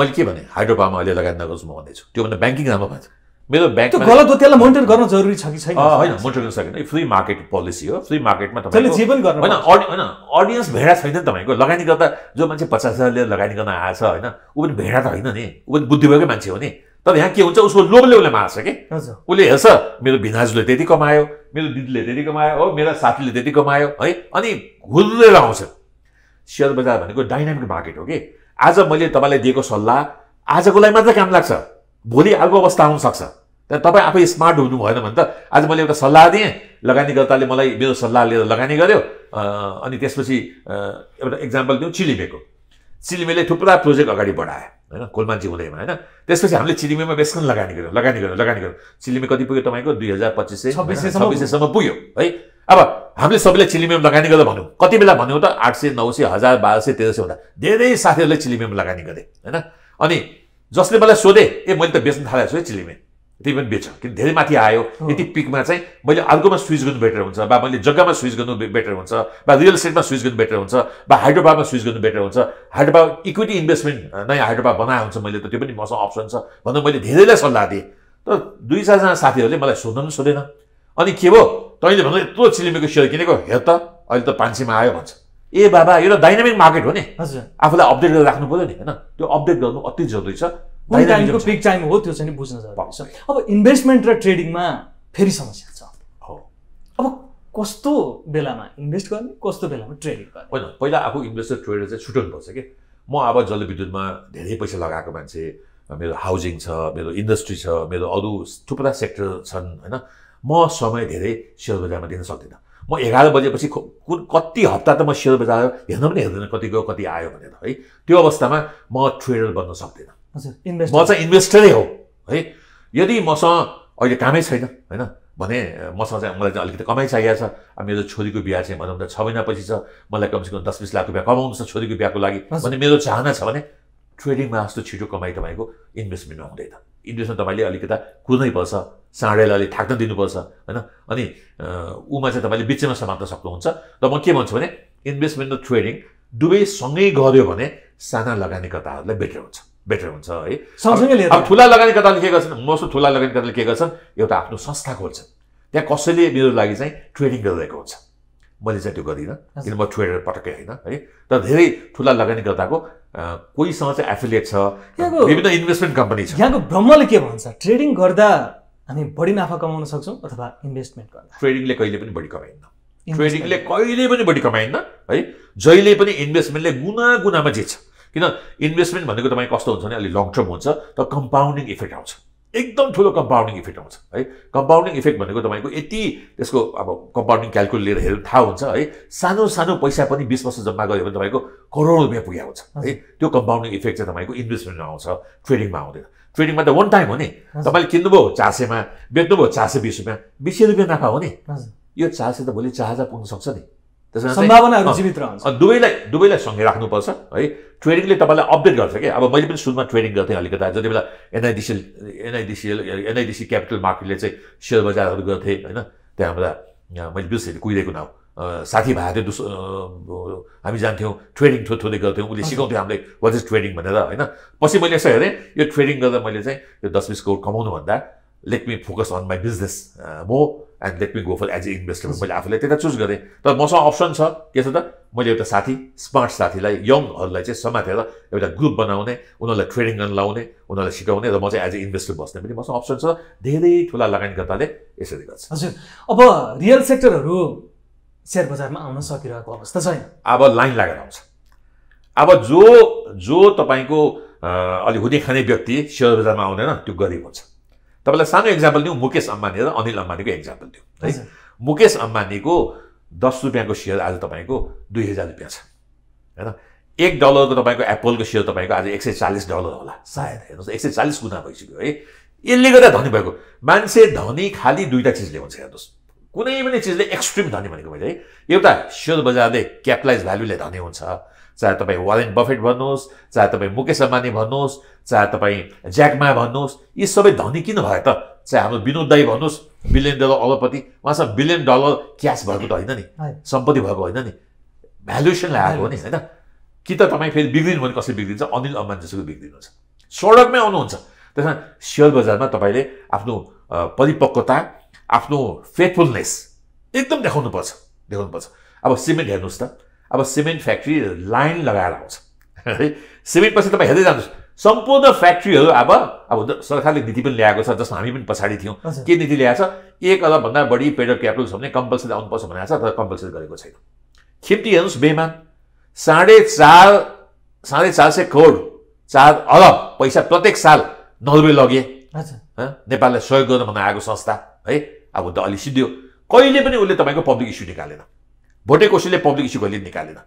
मैले के भने हाइड्रोपामा अहिले लगायत नगर्छु म भन्दैछु त्योभन्दा ब्याङ्किङ राम्रो छ मेरो ब्याङ्क गलत हो त्यसलाई मोनिटर गर्न जरुरी छ कि छैन होइन मोनिटर गर्न सकेन फ्री मार्केट पोलिसी हो फ्री मार्केटमा तपाईँले जे पनि गर्नु होइन होइन अडियन्स भेडा छैन नि तपाईँको लगानी गर्दा जो मान्छे पचास हजार लिएर लगानी गर्न आएको छ होइन ऊ पनि भेडा त होइन नि ऊ पनि बुद्धि भएकै मान्छे हो नि तर यहाँ के हुन्छ उसको लोभले उसले मार्छ कि उसले हेर्छ मेरो भिनाजुले त्यति कमायो मेरो दिदीले त्यति कमायो हो मेरो साथीले त्यति कमायो है अनि घुल्लेर आउँछ सेयर बजार भनेको डाइनामिक मार्केट हो कि आज मैले तपाईँलाई दिएको सल्लाह आजको लागि मात्र काम लाग्छ भोलि अर्को अवस्था सक्छ तर तपाईँ आफै स्मार्ट हुनु भएन भने त आज मैले एउटा सल्लाह दिएँ लगानीकर्ताले मलाई मेरो सल्लाह लिएर लगानी गर्यो अनि त्यसपछि एउटा इक्जाम्पल दिउँ चिलिमेको चिलिमेले थुप्रा प्रोजेक्ट अगाडि बढायो होइन कोलमान्छी हुँदैमा होइन त्यसपछि हामीले चिलिमेमा बेसकन लगानी गऱ्यौँ लगानी गऱ्यौँ लगानी गऱ्यौँ चिलिमे कति पुग्यो तपाईँको दुई हजार पच्चिस सय छब्बिस सयसम्म पुग्यो है अब हामीले सबैले चिलिमेमा लगानी गरेर भन्यौँ कति बेला भन्यो त आठ सय नौ सय हजार बाह्र सय तेह्र सय हुँदा धेरै साथीहरूले चिलिमेमा लगानी गरेँ होइन अनि जसले मलाई सोधे ए मैले त बेच्न थालेको छु है चिलिमे त्यही पनि बेच किन धेरै माथि आयो यति पिकमा चाहिँ मैले अर्कोमा स्विच गर्नु बेटर हुन्छ वा मैले जग्गामा स्विच गर्नु बेटर हुन्छ वा रियल स्टेटमा स्विच गर्नु बेटर हुन्छ बा हाइड्रोपावरमा स्विच गर्नु बेटर हुन्छ हाइड्रोपावर इक्विटी इन्भेस्टमेन्ट नयाँ हाइड्रोपावर बनाएको हुन्छ मैले त त्यो पनि मसँग अप्सन छ भन्दा मैले धेरैलाई सल्लाह दिएँ तर दुई चारजना साथीहरूले मलाई सोध्न पनि सोधेन अनि के भयो तैँले भन्दा यत्रो चिलिमेको सेयर किनेको हेर त अहिले त पाँच सयमा आयो भन्छ ए बाबा यो त डाइनामिक मार्केट हो नि हजुर आफूलाई अपडेट गरेर राख्नु पऱ्यो नि होइन त्यो अपडेट गर्नु अति जरुरी छ कुन टाइमको पिक टाइम हो त्यो चाहिँ बुझ्न जरुरी छ अब इन्भेस्टमेन्ट र ट्रेडिङमा फेरि समस्या छ हो अब कस्तो बेलामा इन्भेस्ट गर्ने कस्तो बेलामा ट्रेडिङ गर्ने होइन पहिला आफू इन्भेस्टर ट्रेडर चाहिँ छुट्याउनुपर्छ कि म अब जलविद्युतमा धेरै पैसा लगाएको मान्छे मेरो हाउजिङ छ मेरो इन्डस्ट्री छ मेरो अरू थुप्रा सेक्टर छन् होइन म समय धेरै सेयर बजारमा दिन सक्दिनँ म एघार बजेपछि कुन कति हप्ता त म सेयर बजार हेर्न पनि हेर्दैन कति गयो कति आयो भनेर है त्यो अवस्थामा म ट्रेडर बन्न सक्दिनँ म चाहिँ इन्भेस्टरै हो है यदि मसँग अहिले कामै छैन होइन भने मसँग चाहिँ मलाई चाहिँ अलिकति कमाइ चाहिएको छ मेरो छोरीको बिहा चाहिँ भनौँ न छ महिनापछि छ मलाई कमसेकम दस बिस लाख रुपियाँ कमाउनु छ छोरीको बिहाको लागि भने मेरो चाहना छ भने ट्रेडिङमा जस्तो छिटो कमाइ तपाईँको इन्भेस्टमेन्टमा हुँदैन इन्भेस्टमेन्ट तपाईँले अलिकति कुर्नैपर्छ साँडेलाई अलिक थाक्न दिनुपर्छ होइन अनि ऊमा चाहिँ तपाईँले बिचमा समात्न सक्नुहुन्छ र म के भन्छु भने इन्भेस्टमेन्ट र ट्रेडिङ दुवैसँगै गऱ्यो भने साना लगानीकर्ताहरूलाई बेटर हुन्छ बेटर हुन्छ है सँगसँगै अब ठुला लगानीकर्ताले के गर्छन् मोस्ट ठुला लगानीकर्ताले के गर्छन् एउटा आफ्नो संस्था खोल्छन् त्यहाँ कसैले मेरो लागि चाहिँ ट्रेडिङ गरिरहेको हुन्छ मैले चाहिँ त्यो गरिनँ किन म ट्रेडर पटक्कै होइन है तर धेरै ठुला लगानीकर्ताको कोहीसँग चाहिँ एफिलिएट छ विभिन्न इन्भेस्टमेन्ट कम्पनी छ यहाँको ब्रह्मले के भन्छ ट्रेडिङ गर्दा हामी बढी नाफा कमाउन सक्छौँ अथवा इन्भेस्टमेन्ट गर्दा ट्रेडिङले कहिले पनि बढी कमाइन्न ट्रेडिङले कहिले पनि बढी कमाइन्न है जहिले पनि इन्भेस्टमेन्टले गुना गुनामा जित्छ किन इन्भेस्टमेन्ट भनेको तपाईँको कस्तो हुन्छ भने अलिक लङ टर्म हुन्छ त कम्पाउन्डिङ इफेक्ट आउँछ एकदम ठुलो कम्पाउन्डिङ इफेक्ट आउँछ है कम्पाउन्डिङ इफेक्ट भनेको तपाईँको यति त्यसको अब कम्पाउन्डिङ क्यालकुलेट लिएर हेर्नु थाहा हुन्छ है सानो सानो पैसा पनि बिस वर्ष जम्मा गऱ्यो भने तपाईँको करोड रुपियाँ पुग्या हुन्छ है त्यो कम्पाउन्डिङ इफेक्ट चाहिँ तपाईँको इन्भेस्टमेन्टमा आउँछ ट्रेडिङमा आउँदैन ट्रेडिङमा त वान टाइम हो नि तपाईँले किन्नुभयो चार सयमा बेच्नुभयो चार सय बिस रुपियाँ बिस रुपियाँ नाफा हो नि यो चार सय त भोलि चार हजार पुग्नु सक्छ नि त्यसमा सम्भावनाहरू जीवित रहन्छ दुवैलाई दुवैलाई सँगै राख्नुपर्छ है ट्रेडिङले तपाईँलाई अपडेट गर्छ क्या अब मैले पनि सुरुमा ट्रेडिङ गर्थेँ अलिकति जति बेला एनआइडिसिएल एनआइडिसिएल एनआइडिसी क्यापिटल मार्केटले चाहिँ सेयर बजारहरू गर्थेँ होइन त्यहाँ हाम्रा मैले बिर्सेँ कुहिरहेको नाउँ थियो दुस हामी जान्थ्यौँ ट्रेडिङ थोथोदै गर्थ्यौँ उसले सिकाउँथ्यो हामीले वाट इज ट्रेडिङ भनेर होइन पछि मैले यसो हेरेँ यो ट्रेडिङ गर्दा मैले चाहिँ यो दस बिस करोड कमाउनुभन्दा let me focus on my business म and let me go for as a investor मैले आफूलाई त्यता चुज गरेँ तर मसँग अप्सन छ के छ त मैले एउटा साथी स्मार्ट साथीलाई यङहरूलाई चाहिँ समातेर एउटा ग्रुप बनाउने उनीहरूलाई ट्रेनिङ गर्न लाउने उनीहरूलाई सिकाउने र म चाहिँ एज ए इन्भेस्टर बस्ने पनि मसँग अप्सन छ धेरै ठुला लगानीकर्ताले यसरी गर्छ हजुर अब रियल सेक्टरहरू सेयर बजारमा आउन सकिरहेको अवस्था छैन अब लाइन लागेर आउँछ अब जो जो तपाईँको अलि हुने खाने व्यक्ति सेयर बजारमा आउँदैन त्यो गरिब हुन्छ तपाईँलाई सानो एक्जाम्पल दिउँ मुकेश अम्बानी र अनिल अम्बानीको एक्जाम्पल दिउँ है मुकेश अम्बानीको दस रुपियाँको सेयर आज तपाईँको दुई हजार रुपियाँ छ होइन एक डलरको तपाईँको एप्पलको सेयर तपाईँको आज एक सय चालिस डलर होला सायद हेर्नुहोस् एक सय चालिस गुना भइसक्यो है यसले गर्दा धनी भएको मान्छे धनी खालि दुईवटा चिजले हुन्छ हेर्नुहोस् कुनै पनि चिजले एक्सट्रिम धनी भनेको मैले है एउटा सेयर बजारले क्यापिटलाइज भ्याल्युले धनी हुन्छ चाहे तपाईँ वारेन बफेट भन्नुहोस् चाहे तपाईँ मुकेश अम्बानी भन्नुहोस् चाहे तपाईँ ज्याकमा भन्नुहोस् यी सबै धनी किन भयो त चाहे हाम्रो विनोद दाई भन्नुहोस् बिलियन डलर अलपति उहाँसँग बिलियन डलर क्यास भएको त होइन नि सम्पत्ति भएको होइन नि भ्यालुएसनलाई आएको हो नि होइन कि त तपाईँ फेरि बिग्रिनु भने कसरी बिग्रिन्छ अनिल अम्बानी जसको बिग्रिनुहुन्छ सडकमै आउनुहुन्छ त्यस कारण सेयर बजारमा तपाईँले आफ्नो परिपक्वता आफ्नो फेथफुलनेस एकदम देखाउनुपर्छ देखाउनुपर्छ अब सिमेन्ट हेर्नुहोस् त अब सिमेन्ट फ्याक्ट्री लाइन लगाएर आउँछ है सिमेन्ट पछि तपाईँ हेर्दै जानुहोस् सम्पूर्ण फ्याक्ट्रीहरू अब अब सरकारले नीति पनि ल्याएको छ जसमा हामी पनि पछाडि थियौँ के नीति ल्याएको छ एक अरबभन्दा बढी पेड क्यापिटल छ भने कम्पलसरी आउनुपर्छ भनेको छ तर कम्पलसरी गरेको छैन खिम्ती हेर्नुहोस् बेमान साढे चार साढे चार सय करोड चार अरब पैसा प्रत्येक साल नर्वे लगे नेपाललाई सहयोग गर्न आएको संस्था है अब त अलि सिद्धियो कहिले पनि उसले तपाईँको पब्लिक इस्यु निकालेन भोटे कोसीले पब्लिक इस्यु कहिले निकालेन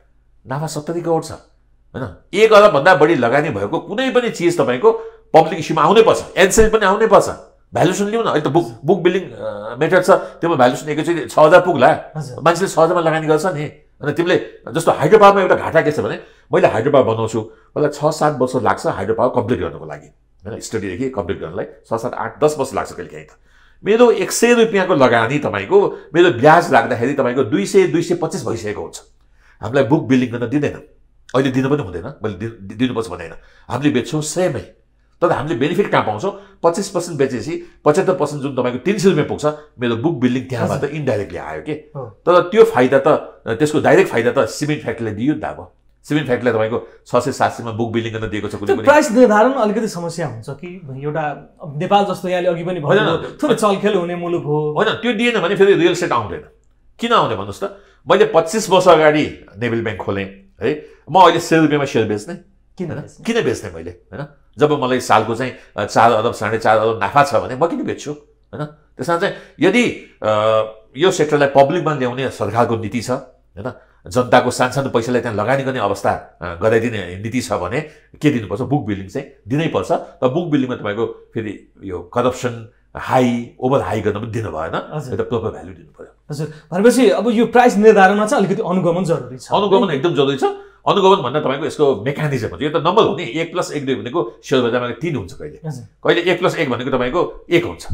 नाफा सत्तरी करोड छ होइन एक अरबभन्दा बढी लगानी भएको कुनै पनि चिज तपाईँको पब्लिक इस्युमा आउनै पर्छ एनसेल पनि आउनै पर्छ भ्यालुसन लिउँ न अहिले त बुक बुक बिल्डिङ मेथड छ त्यो भ्यालुसन एकैचोटि छ हजार पुग्ला मान्छेले छ हजारमा लगानी गर्छ नि अनि तिमीले जस्तो हाइड्रो पावरमा एउटा घाटा के छ भने मैले हाइड्रो पावर बनाउँछु मलाई छ सात वर्ष लाग्छ हाइड्रो पावर कम्प्लिट गर्नुको लागि होइन स्टडीदेखि कम्प्लिट गर्नलाई छ सात आठ दस वर्ष लाग्छ कहिले काहीँ त मेरो एक सय रुपियाँको लगानी तपाईँको मेरो ब्याज लाग्दाखेरि तपाईँको दुई सय दुई सय पच्चिस भइसकेको हुन्छ हामीलाई बुक बिल्डिङ गर्न दिँदैन अहिले दिनु पनि हुँदैन मैले दिनुपर्छ भन्दैन हामीले बेच्छौँ सयमै तर हामीले बेनिफिट कहाँ पाउँछौँ पच्चिस पर्सेन्ट बेचेपछि पचहत्तर पर्सेन्ट जुन तपाईँको तिन सय रुपियाँ पुग्छ मेरो बुक बिल्डिङ त्यहाँबाट इन्डाइरेक्टली आयो कि तर त्यो फाइदा त त्यसको डाइरेक्ट फाइदा त सिमेन्ट फ्याक्ट्रीलाई दियो नि त अब सिमेन्ट फ्याक्ट्रीलाई तपाईँको छ सय सात सयमा बुक बिल्डिङ गर्न दिएको छ कुनै प्राइस निर्धारण अलिकति समस्या हुन्छ कि एउटा नेपाल जस्तो यहाँले अघि पनि भएन थोरै चलखेल हुने मुलुक हो होइन त्यो दिएन भने फेरि रियल स्टेट आउँदैन किन आउने भन्नुहोस् त मैले पच्चिस वर्ष अगाडि नेभल ब्याङ्क खोलेँ है म अहिले सय रुपियाँमा सेयर बेच्ने किन किन बेच्ने मैले होइन जब मलाई सालको चाहिँ चार अरब साढे चार अरब नाफा छ भने म किन बेच्छु होइन त्यसमा चाहिँ यदि यो सेक्टरलाई पब्लिकमा ल्याउने सरकारको नीति छ होइन जनताको सानसानो पैसालाई त्यहाँ लगानी गर्ने अवस्था गराइदिने नीति छ भने के दिनुपर्छ बुक बिल्डिङ चाहिँ दिनैपर्छ तर बुक बिल्डिङमा तपाईँको फेरि यो करप्सन हाई ओभर हाई गर्न पनि दिनु भएन एउटा प्रोपर भ्याल्यु दिनु पऱ्यो हजुर भनेपछि अब यो प्राइस निर्धारणमा चाहिँ अलिकति अनुगमन जरुरी छ अनुगमन एकदम जरुरी छ अनुगमन भन्दा तपाईँको यसको मेकानिजम हुन्छ यो त नम्बर हो नि एक प्लस एक दुई भनेको सेयर बजारमा तिन हुन्छ कहिले कहिले एक प्लस एक भनेको तपाईँको एक हुन्छ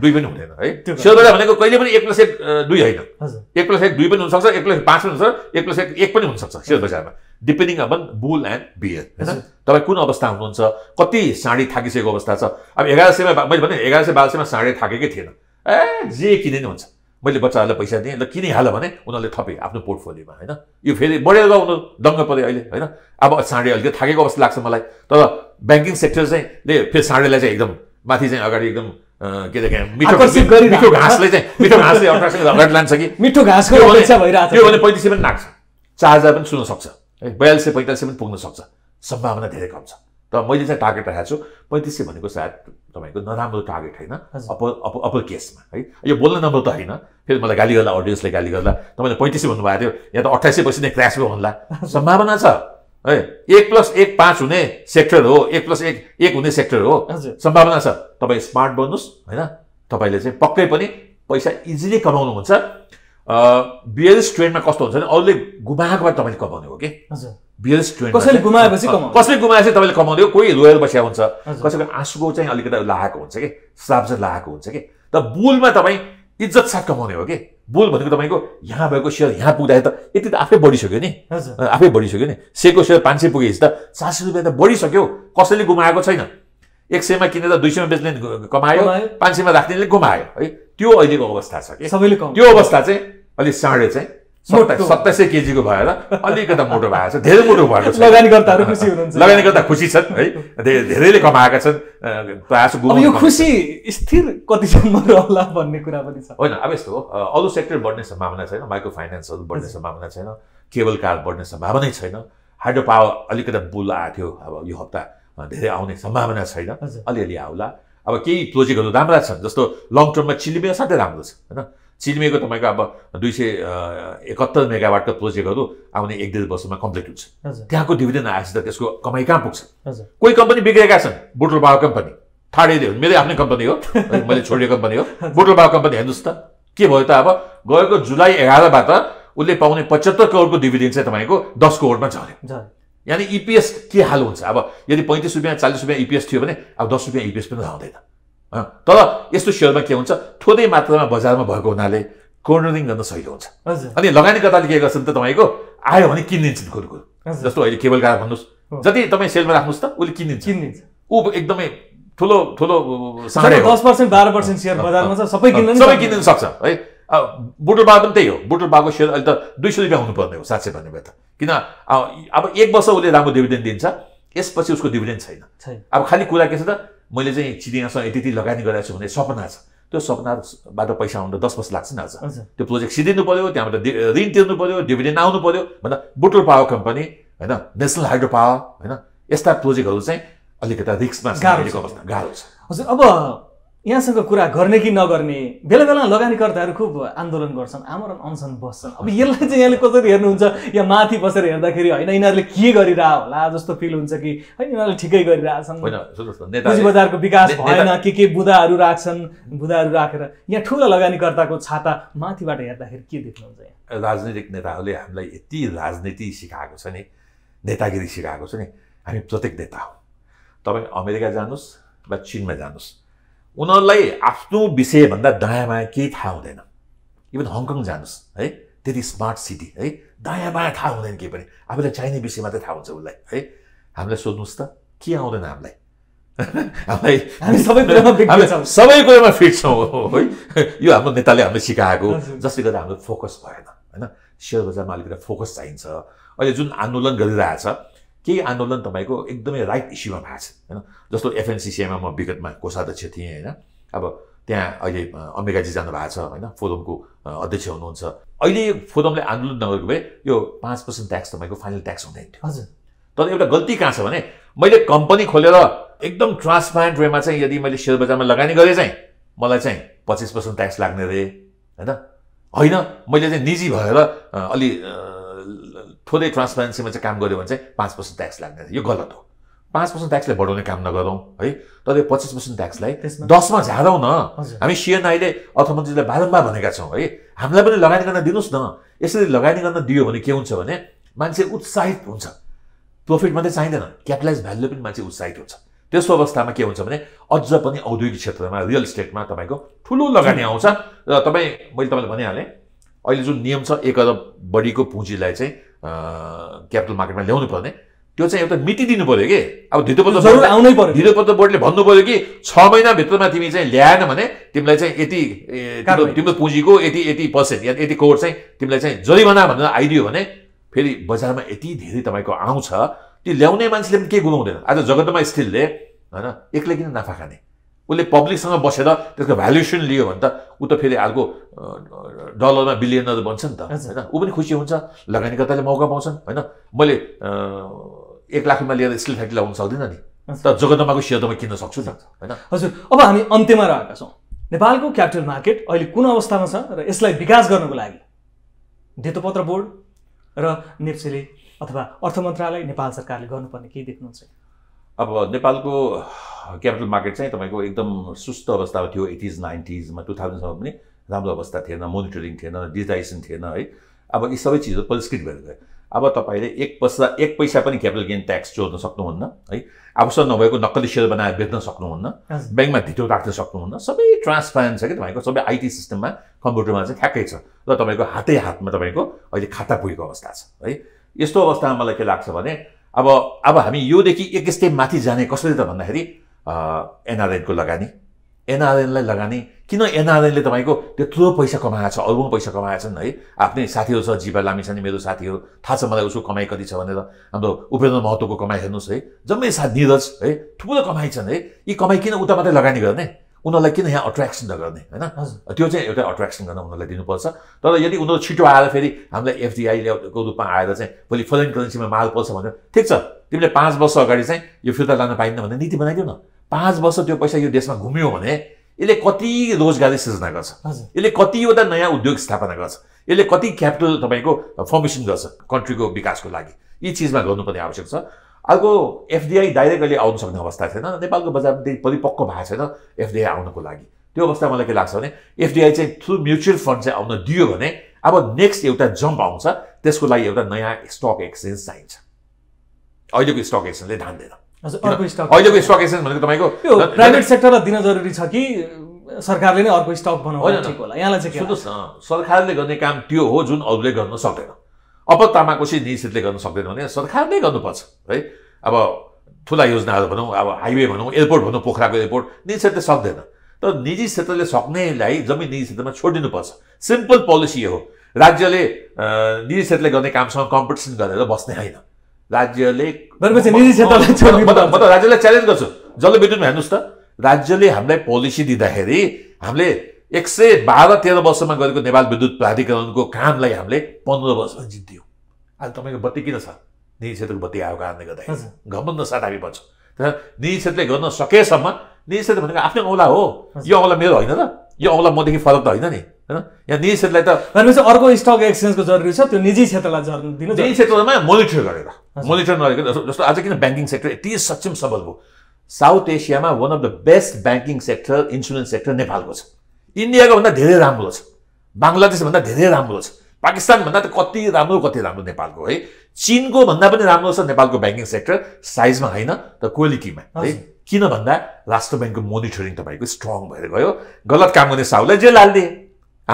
दुई पनि हुँदैन है सेयर बजार भनेको कहिले पनि एक प्लस एक दुई होइन एक प्लस एक दुई पनि हुनसक्छ एक प्लस पाँच पनि हुन्छ एक प्लस एक एक पनि हुनसक्छ सेयर बजारमा depending upon bull and bear होइन तपाईँ कुन अवस्था हुनुहुन्छ कति साडी थाकिसकेको अवस्था छ अब एघार सयमा मैले भने एघार सय बाह्र सयमा साडी थाकेकै थिएन ए जे किने नि हुन्छ मैले बच्चाहरूलाई पैसा दिएँ ल किने हाल भने उनीहरूले थपेँ आफ्नो पोर्टफोलियोमा होइन यो फेरि बढेर गयो उनीहरू दङ्ग पऱ्यो अहिले होइन अब साँडे अलिकति थाकेको अवस्था लाग्छ मलाई तर ब्याङ्किङ सेक्टर चाहिँ ले फेरि साँडेलाई चाहिँ एकदम माथि चाहिँ अगाडि एकदम के अरे मिठो मिठो घाँसले चाहिँ मिठो घाँसले अगाडि लान्छ कि मिठो घाँसको त्यो भने पैँतिस पनि नाग्छ चार हजार पनि सुन्न सक्छ है बयालिस सय पैँतालिस सय पनि पुग्न सक्छ सम्भावना धेरै कम छ र मैले चाहिँ टार्गेट राखेको छु पैँतिस सय भनेको सायद तपाईँको नराम्रो टार्गेट होइन अपर अप अपर केसमा है यो बोल्ने नम्बर त होइन फेरि मलाई गाली गर्दा अडियन्सले गाली गर्दा तपाईँले पैँतिस सय भन्नुभएको थियो यहाँ त अठाइस सय नै क्रास भयो भन्ला सम्भावना छ है एक प्लस एक पाँच हुने सेक्टर हो एक प्लस एक एक हुने सेक्टर हो सम्भावना छ तपाईँ स्मार्ट बन्नुहोस् होइन तपाईँले चाहिँ पक्कै पनि पैसा इजिली कमाउनुहुन्छ बियरेस्ट ट्रेनमा कस्तो हुन्छ भने अरूले गुमाएको भए तपाईँले कमाउने हो कि बियरेस्ट ट्रेन कसैले गुमाएपछि कसैले गुमाएपछि तपाईँले कमाउने हो कोही रोयल बसिया हुन्छ कसैको आँसुको चाहिँ अलिकति लाएको हुन्छ कि श्राप चाहिँ लाएको हुन्छ कि त बुलमा तपाईँ इज्जत साथ कमाउने हो कि बुल भनेको तपाईँको यहाँ भएको सेयर यहाँ पुग्दाखेरि त यति त आफै बढिसक्यो नि आफै बढिसक्यो नि सेको सेयर पाँच सय पुगेपछि त चार सय रुपियाँ त बढिसक्यो कसैले गुमाएको छैन एक सयमा किनेर दुई सयमा बेच्ने कमायो पाँच सयमा राख्नेले गुमायो है त्यो अहिलेको अवस्था छ कि सबैले त्यो अवस्था चाहिँ अलिक साँडे चाहिँ सत्ताइस सय केजीको भएर अलिकता मोटो भएको छ धेरै मोटो भएको छ लगानीकर्ताहरू खुसी हुनुहुन्छ लगानीकर्ता खुसी छन् है धेरैले कमाएका छन् यो खुसी स्थिर कतिसम्म रहला भन्ने कुरा पनि छ होइन अब यस्तो हो अरू सेक्टर बढ्ने सम्भावना छैन माइक्रो फाइनेन्सहरू बढ्ने सम्भावना छैन केबल कार बढ्ने सम्भावना छैन हाइड्रो पावर अलिकता बुल आएको थियो अब यो हप्ता धेरै आउने सम्भावना छैन अलिअलि आउला अब केही प्रोजेक्टहरू राम्रा छन् जस्तो लङ टर्ममा चिलिमे साथै राम्रो छ होइन चिलिमेको तपाईँको अब दुई सय एकहत्तर मेगावाटको प्रोजेक्टहरू आउने एक डेढ वर्षमा कम्प्लिट हुन्छ त्यहाँको डिभिडेन्ड आएपछि त त्यसको कमाइ कहाँ पुग्छ कोही कम्पनी बिग्रेका छन् बाबा कम्पनी ठाडे हुन् मेरै आफ्नै कम्पनी हो मैले छोडेको कम्पनी हो बाबा कम्पनी हेर्नुहोस् त के भयो त अब गएको जुलाई एघारबाट उसले पाउने पचहत्तर करोडको डिभिडेन्ड चाहिँ तपाईँको दस करोडमा झऱ्यो यानि इपिएस e के हाल हुन्छ अब यदि पैँतिस रुपियाँ चालिस रुपियाँ इपिएस e थियो भने अब दस रुपियाँ इपिएस e पनि रहँदैन तर यस्तो सेयरमा के हुन्छ थोरै मात्रामा बजारमा भएको हुनाले कर्नरिङ गर्न सहिलो हुन्छ अनि लगानीकर्ताले के गर्छन् त तपाईँको आयो भने किनिदिन्छन् कुरो कुरो जस्तो अहिले केबल गाह्रो भन्नुहोस् जति तपाईँ सेलमा राख्नुहोस् त उसले किनिदिन्छ किनिदिन्छ ऊ एकदमै ठुलो ठुलो दस पर्सेन्ट बाह्र पर्सेन्ट सेयर बजारमा छ सबै किन्नु सबै किनिदिनु सक्छ है बुटल पावर पनि त्यही हो बुटल सेयर अहिले त दुई सय रुपियाँ हुनुपर्ने हो सात भन्ने भए त किन अब एक वर्ष उसले राम्रो डिभिडेन्ड दिन्छ यसपछि उसको डिभिडेन्ड छैन अब खालि कुरा के छ त मैले चाहिँ चिनियाँसँग यति यति लगानी गरेको छु भने सपना छ त्यो सपनाबाट पैसा आउनु दस वर्ष लाग्छ नि आज त्यो प्रोजेक्ट सिधिनु पऱ्यो त्यहाँबाट ऋण तिर्नु पऱ्यो डिभिडेन्ड आउनु पऱ्यो भन्दा बुटल पावर कम्पनी होइन नेसनल हाइड्रो पावर होइन यस्ता प्रोजेक्टहरू चाहिँ अलिकति रिक्समा अवस्था गाह्रो छ हजुर अब यहाँसँग कुरा गर्ने कि नगर्ने बेला बेला लगानीकर्ताहरू खुब आन्दोलन गर्छन् आमरण अनसन बस्छन् अब यसलाई चाहिँ यहाँले कसरी हेर्नुहुन्छ या माथि बसेर हेर्दाखेरि होइन यिनीहरूले के गरिरह होला जस्तो फिल हुन्छ कि होइन यिनीहरूले ठिकै गरिरहेछन् पुँजी बजारको विकास भएन के के बुदाहरू राख्छन् बुदाहरू राखेर यहाँ ठुला लगानीकर्ताको छाता माथिबाट हेर्दाखेरि के देख्नुहुन्छ यहाँ राजनीतिक नेताहरूले हामीलाई यति राजनीति सिकाएको छ नि नेतागिरी सिकाएको छ नि हामी प्रत्येक नेता हो तपाईँ अमेरिका जानुहोस् वा चिनमा जानुहोस् उनीहरूलाई आफ्नो विषयभन्दा दायाँ बायाँ केही थाहा हुँदैन इभन हङकङ जानुहोस् है त्यति स्मार्ट सिटी है दायाँ बायाँ थाहा हुँदैन केही पनि आफूलाई चाहिने विषय मात्रै थाहा हुन्छ उसलाई है हामीलाई सोध्नुहोस् त के आउँदैन हामीलाई हामी सबै कुरामा सबै कुरामा फिट छौँ है यो हाम्रो नेताले हामीले सिकाएको जसले गर्दा हाम्रो फोकस भएन होइन सेयर बजारमा अलिकति फोकस चाहिन्छ अहिले जुन आन्दोलन गरिरहेछ केही आन्दोलन तपाईँको एकदमै राइट इस्युमा भएको छ होइन जस्तो एफएनसिसिआईमा म विगतमा कोषाध्यक्ष थिएँ होइन अब त्यहाँ अहिले अम्बिकाजी जानु भएको छ होइन फोरमको अध्यक्ष हुनुहुन्छ अहिले फोरमले आन्दोलन नगरेको भए यो पाँच पर्सेन्ट ट्याक्स तपाईँको फाइनल ट्याक्स हुँदैन थियो हजुर तर एउटा गल्ती कहाँ छ भने मैले कम्पनी खोलेर एकदम ट्रान्सपारेन्ट वेमा चाहिँ यदि मैले सेयर बजारमा लगानी गरेँ चाहिँ मलाई चाहिँ पच्चिस पर्सेन्ट ट्याक्स लाग्ने रे होइन होइन मैले चाहिँ निजी भएर अलि थोरै ट्रान्सपेरेन्सीमा चाहिँ काम गऱ्यो भने चाहिँ पाँच पर्सेन्ट ट्याक्स लाग्ने यो गलत हो पाँच पर्सेन्ट ट्याक्सलाई बढाउने काम नगरौँ है तर यो पच्चिस पर्सेन्ट ट्याक्सलाई दसमा झारौँ न हामी सिएनआईले अर्थमन्त्रीलाई बारम्बार भनेका छौँ है हामीलाई पनि लगानी गर्न दिनुहोस् न यसरी लगानी गर्न दियो भने के हुन्छ भने मान्छे उत्साहित हुन्छ प्रफिट मात्रै चाहिँदैन क्यापिटलाइज भ्याल्यु पनि मान्छे उत्साहित हुन्छ त्यस्तो अवस्थामा के हुन्छ भने अझ पनि औद्योगिक क्षेत्रमा रियल इस्टेटमा तपाईँको ठुलो लगानी आउँछ र तपाईँ मैले तपाईँलाई भनिहालेँ अहिले जुन नियम छ एक अरब बढीको पुँजीलाई चाहिँ क्यापिटल मार्केटमा ल्याउनु पर्ने त्यो चाहिँ एउटा मिति दिनु पऱ्यो कि अब धितोपत्र बोर्ड आउनै पर्यो धितोपत्र बोर्डले भन्नु पऱ्यो कि छ महिनाभित्रमा तिमी चाहिँ ल्याएन भने तिमीलाई चाहिँ यति तिम्रो पुँजीको यति यति पर्सेन्ट या यति करोड चाहिँ तिमीलाई चाहिँ जरिमाना भनेर आइदियो भने फेरि बजारमा यति धेरै तपाईँको आउँछ त्यो ल्याउने मान्छेले पनि केही गुमाउँदैन आज जगतमा स्टिलले होइन एक्लै किन नाफा खाने उसले पब्लिकसँग बसेर त्यसको भ्यालुएसन लियो भने त ऊ त फेरि अर्को डलरमा बिलियनर बन्छ नि त होइन ऊ पनि खुसी हुन्छ लगानीकर्ताले मौका पाउँछन् होइन मैले एक लाखमा लिएर स्टिल फ्याक्ट्री लगाउन सक्दिनँ नि त जगदम्बाको सेयर त म किन्न सक्छु नि होइन हजुर अब हामी अन्त्यमा रहेका छौँ नेपालको क्यापिटल मार्केट अहिले कुन अवस्थामा छ र यसलाई विकास गर्नको लागि धेतोपत्र बोर्ड र नेप्सेले अथवा अर्थ मन्त्रालय नेपाल सरकारले गर्नुपर्ने के देख्नुहुन्छ अब नेपालको क्यापिटल मार्केट चाहिँ तपाईँको एकदम सुस्त अवस्था थियो एटिज नाइन्टिजमा टु थाउजन्डसम्म पनि राम्रो अवस्था थिएन मोनिटरिङ थिएन डिजिटाइजेसन थिएन है अब यी सबै चिजहरू परिष्कृत भएर गयो अब तपाईँले एक पैसा एक पैसा पनि क्यापिटल गेन ट्याक्स जोड्न सक्नुहुन्न है आवश्यक नभएको नक्कली सेयर बनाएर बेच्न सक्नुहुन्न ब्याङ्कमा धितो राख्न सक्नुहुन्न सबै ट्रान्सपेरेन्ट छ कि तपाईँको सबै आइटी सिस्टममा कम्प्युटरमा चाहिँ ठ्याक्कै छ र तपाईँको हातै हातमा तपाईँको अहिले खाता पुगेको अवस्था छ है यस्तो अवस्थामा मलाई के लाग्छ भने अब अब हामी योदेखि एक स्टेप माथि जाने कसरी त भन्दाखेरि एनआरएनको लगानी एनआरएनलाई लगानी किन एनआरएनले तपाईँको त्यत्रो पैसा कमाएको छ अरू पैसा कमाएछन् है आफ्नै साथीहरू छ जीवा नि मेरो साथी हो थाहा छ मलाई उसको कमाइ कति छ भनेर हाम्रो उपेन्द्र महतोको कमाइ हेर्नुहोस् है जम्मै साथ निरज है ठुलो कमाइ छन् है यी कमाइ किन उता मात्रै लगानी गर्ने उनीहरूलाई किन यहाँ अट्र्याक्सन नगर्ने होइन त्यो चाहिँ एउटा अट्र्याक्सन गर्न उनीहरूलाई दिनुपर्छ तर यदि उनीहरू छिटो आएर फेरि हामीलाई एफडिआईको रूपमा आएर चाहिँ भोलि फरेन करेन्सीमा माल पर्छ भनेर ठिक छ तिमीले पाँच वर्ष अगाडि चाहिँ यो फिर्ता लान पाइन्न भन्ने नीति बनाइदिऊ न पाँच वर्ष त्यो पैसा यो देशमा घुम्यो भने यसले कति रोजगारी सिर्जना गर्छ यसले कतिवटा नयाँ उद्योग स्थापना गर्छ यसले कति क्यापिटल तपाईँको फर्मेसन गर्छ कन्ट्रीको विकासको लागि यी चिजमा गर्नुपर्ने आवश्यक छ अर्को एफडिआई डाइरेक्ट अहिले आउनु सक्ने अवस्था छैन नेपालको बजार त्यही परिपक्व भएको छैन एफडिआई आउनको लागि त्यो अवस्था मलाई के लाग्छ भने एफडिआई चाहिँ थ्रु म्युचुअल फन्ड चाहिँ आउन दियो भने अब नेक्स्ट एउटा जम्प आउँछ त्यसको लागि एउटा नयाँ स्टक एक्सचेन्ज चाहिन्छ अहिलेको स्टक एक्सचेन्जले धान्दैन अहिलेको स्टक एक्सचेन्ज भनेको तपाईँको प्राइभेट सेक्टरलाई दिन जरुरी छ कि सरकारले नै अर्को स्टक बनाउनु सरकारले गर्ने काम त्यो हो जुन अरूले गर्न सक्दैन अब तामाकोसी निश्चितले गर्न सक्दैन भने सरकारले गर्नुपर्छ है अब ठुला योजनाहरू भनौँ अब हाइवे भनौँ एयरपोर्ट भनौँ पोखराको एयरपोर्ट निजी सक्दैन तर निजी क्षेत्रले सक्नेलाई जमिन निजी क्षेत्रमा छोडिदिनुपर्छ सिम्पल पोलिसी हो राज्यले निजी क्षेत्रले गर्ने कामसँग कम्पिटिसन गरेर बस्ने होइन राज्यले म त राज्यलाई च्यालेन्ज गर्छु जसले विद्युतमा हेर्नुहोस् त राज्यले हामीलाई पोलिसी दिँदाखेरि हामीले एक सय बाह्र तेह्र वर्षमा गरेको नेपाल विद्युत प्राधिकरणको कामलाई हामीले पन्ध्र वर्षमा जित्यौँ आज तपाईँको बत्ती किन छ निजी क्षेत्रको बत्ती आएको कारणले गर्दाखेरि घमन्द साथ हामी भन्छौँ तर निजी क्षेत्रले गर्न सकेसम्म निजी क्षेत्र भनेको आफ्नै औँला हो यो औँला मेरो होइन त यो औँला मदेखि फरक त होइन नि होइन यहाँ निजी क्षेत्रलाई त भनेपछि अर्को स्टक एक्सचेन्जको जरुरी छ त्यो निजी क्षेत्रलाई दिनु निजी क्षेत्रमा मोनिटर गरेर मोनिटर नगरेको जस्तो आज किन ब्याङ्किङ सेक्टर यति सक्षम सबल हो साउथ एसियामा one of the best banking sector insurance sector नेपालको छ इन्डियाको भन्दा धेरै राम्रो छ बङ्गलादेशभन्दा धेरै राम्रो छ पाकिस्तानभन्दा त कति राम्रो कति राम्रो नेपालको है चिनको भन्दा पनि राम्रो छ नेपालको ब्याङ्किङ सेक्टर साइजमा होइन तर क्वालिटीमा है किन भन्दा राष्ट्र ब्याङ्कको मोनिटरिङ तपाईँको स्ट्रङ भएर गयो गलत काम गर्ने साहुलाई जेल हालिदिए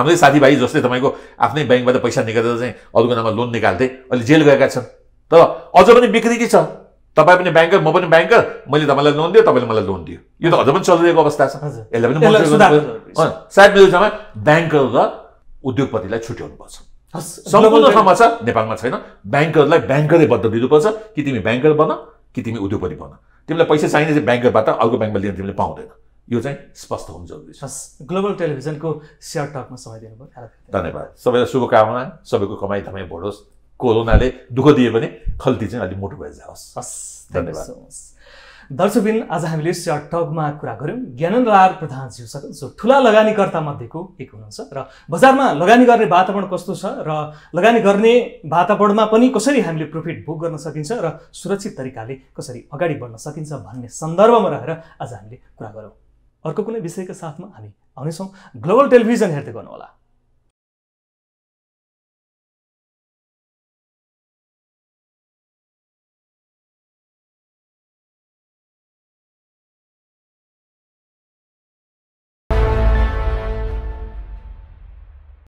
हाम्रै साथीभाइ जसले तपाईँको आफ्नै ब्याङ्कबाट पैसा निकालेर चाहिँ अरूको नाममा लोन निकाल्थे अहिले जेल गएका छन् तर अझ पनि बिक्री के छ तपाईँ पनि ब्याङ्कर म पनि ब्याङ्कर मैले तपाईँलाई लोन दिएँ तपाईँले मलाई लोन दियो यो त अझ पनि चलिरहेको अवस्था छ यसलाई पनि सायद मेरो ठाउँमा ब्याङ्कर र उद्योगपतिलाई छुट्याउनुपर्छ सम्पूर्ण ठाउँमा छ नेपालमा छैन ब्याङ्करलाई ब्याङ्करै बद्ध दिनुपर्छ कि तिमी ब्याङ्कर बन कि तिमी उद्योगपति बन तिमीलाई पैसा चाहिने चाहिँ ब्याङ्करबाट अर्को ब्याङ्कमा लिन तिमीले पाउँदैन यो चाहिँ स्पष्ट हुनु जरुरी छ ग्लोबल टेलिभिजनको सेयर टकमा समय दिनुभयो धन्यवाद सबैलाई शुभकामना सबैको कमाइ धमाइ बढोस् कोरोनाले दुःख दिए भने खल्ती चाहिँ अलिक मोटो भएर जाओस् हस् धन्यवाद आज हामीले सेयर टगमा कुरा गऱ्यौँ ज्ञानेन्द्र आर प्रधानज्यूसँग जो ठुला लगानीकर्ता मध्येको एक हुनुहुन्छ र बजारमा लगानी गर्ने वातावरण कस्तो छ र लगानी गर्ने वातावरणमा पनि कसरी हामीले प्रफिट बुक गर्न सकिन्छ र सुरक्षित तरिकाले कसरी अगाडि बढ्न सकिन्छ भन्ने सन्दर्भमा रहेर आज हामीले कुरा गरौँ अर्को कुनै विषयको साथमा हामी आउनेछौँ ग्लोबल टेलिभिजन हेर्दै गर्नुहोला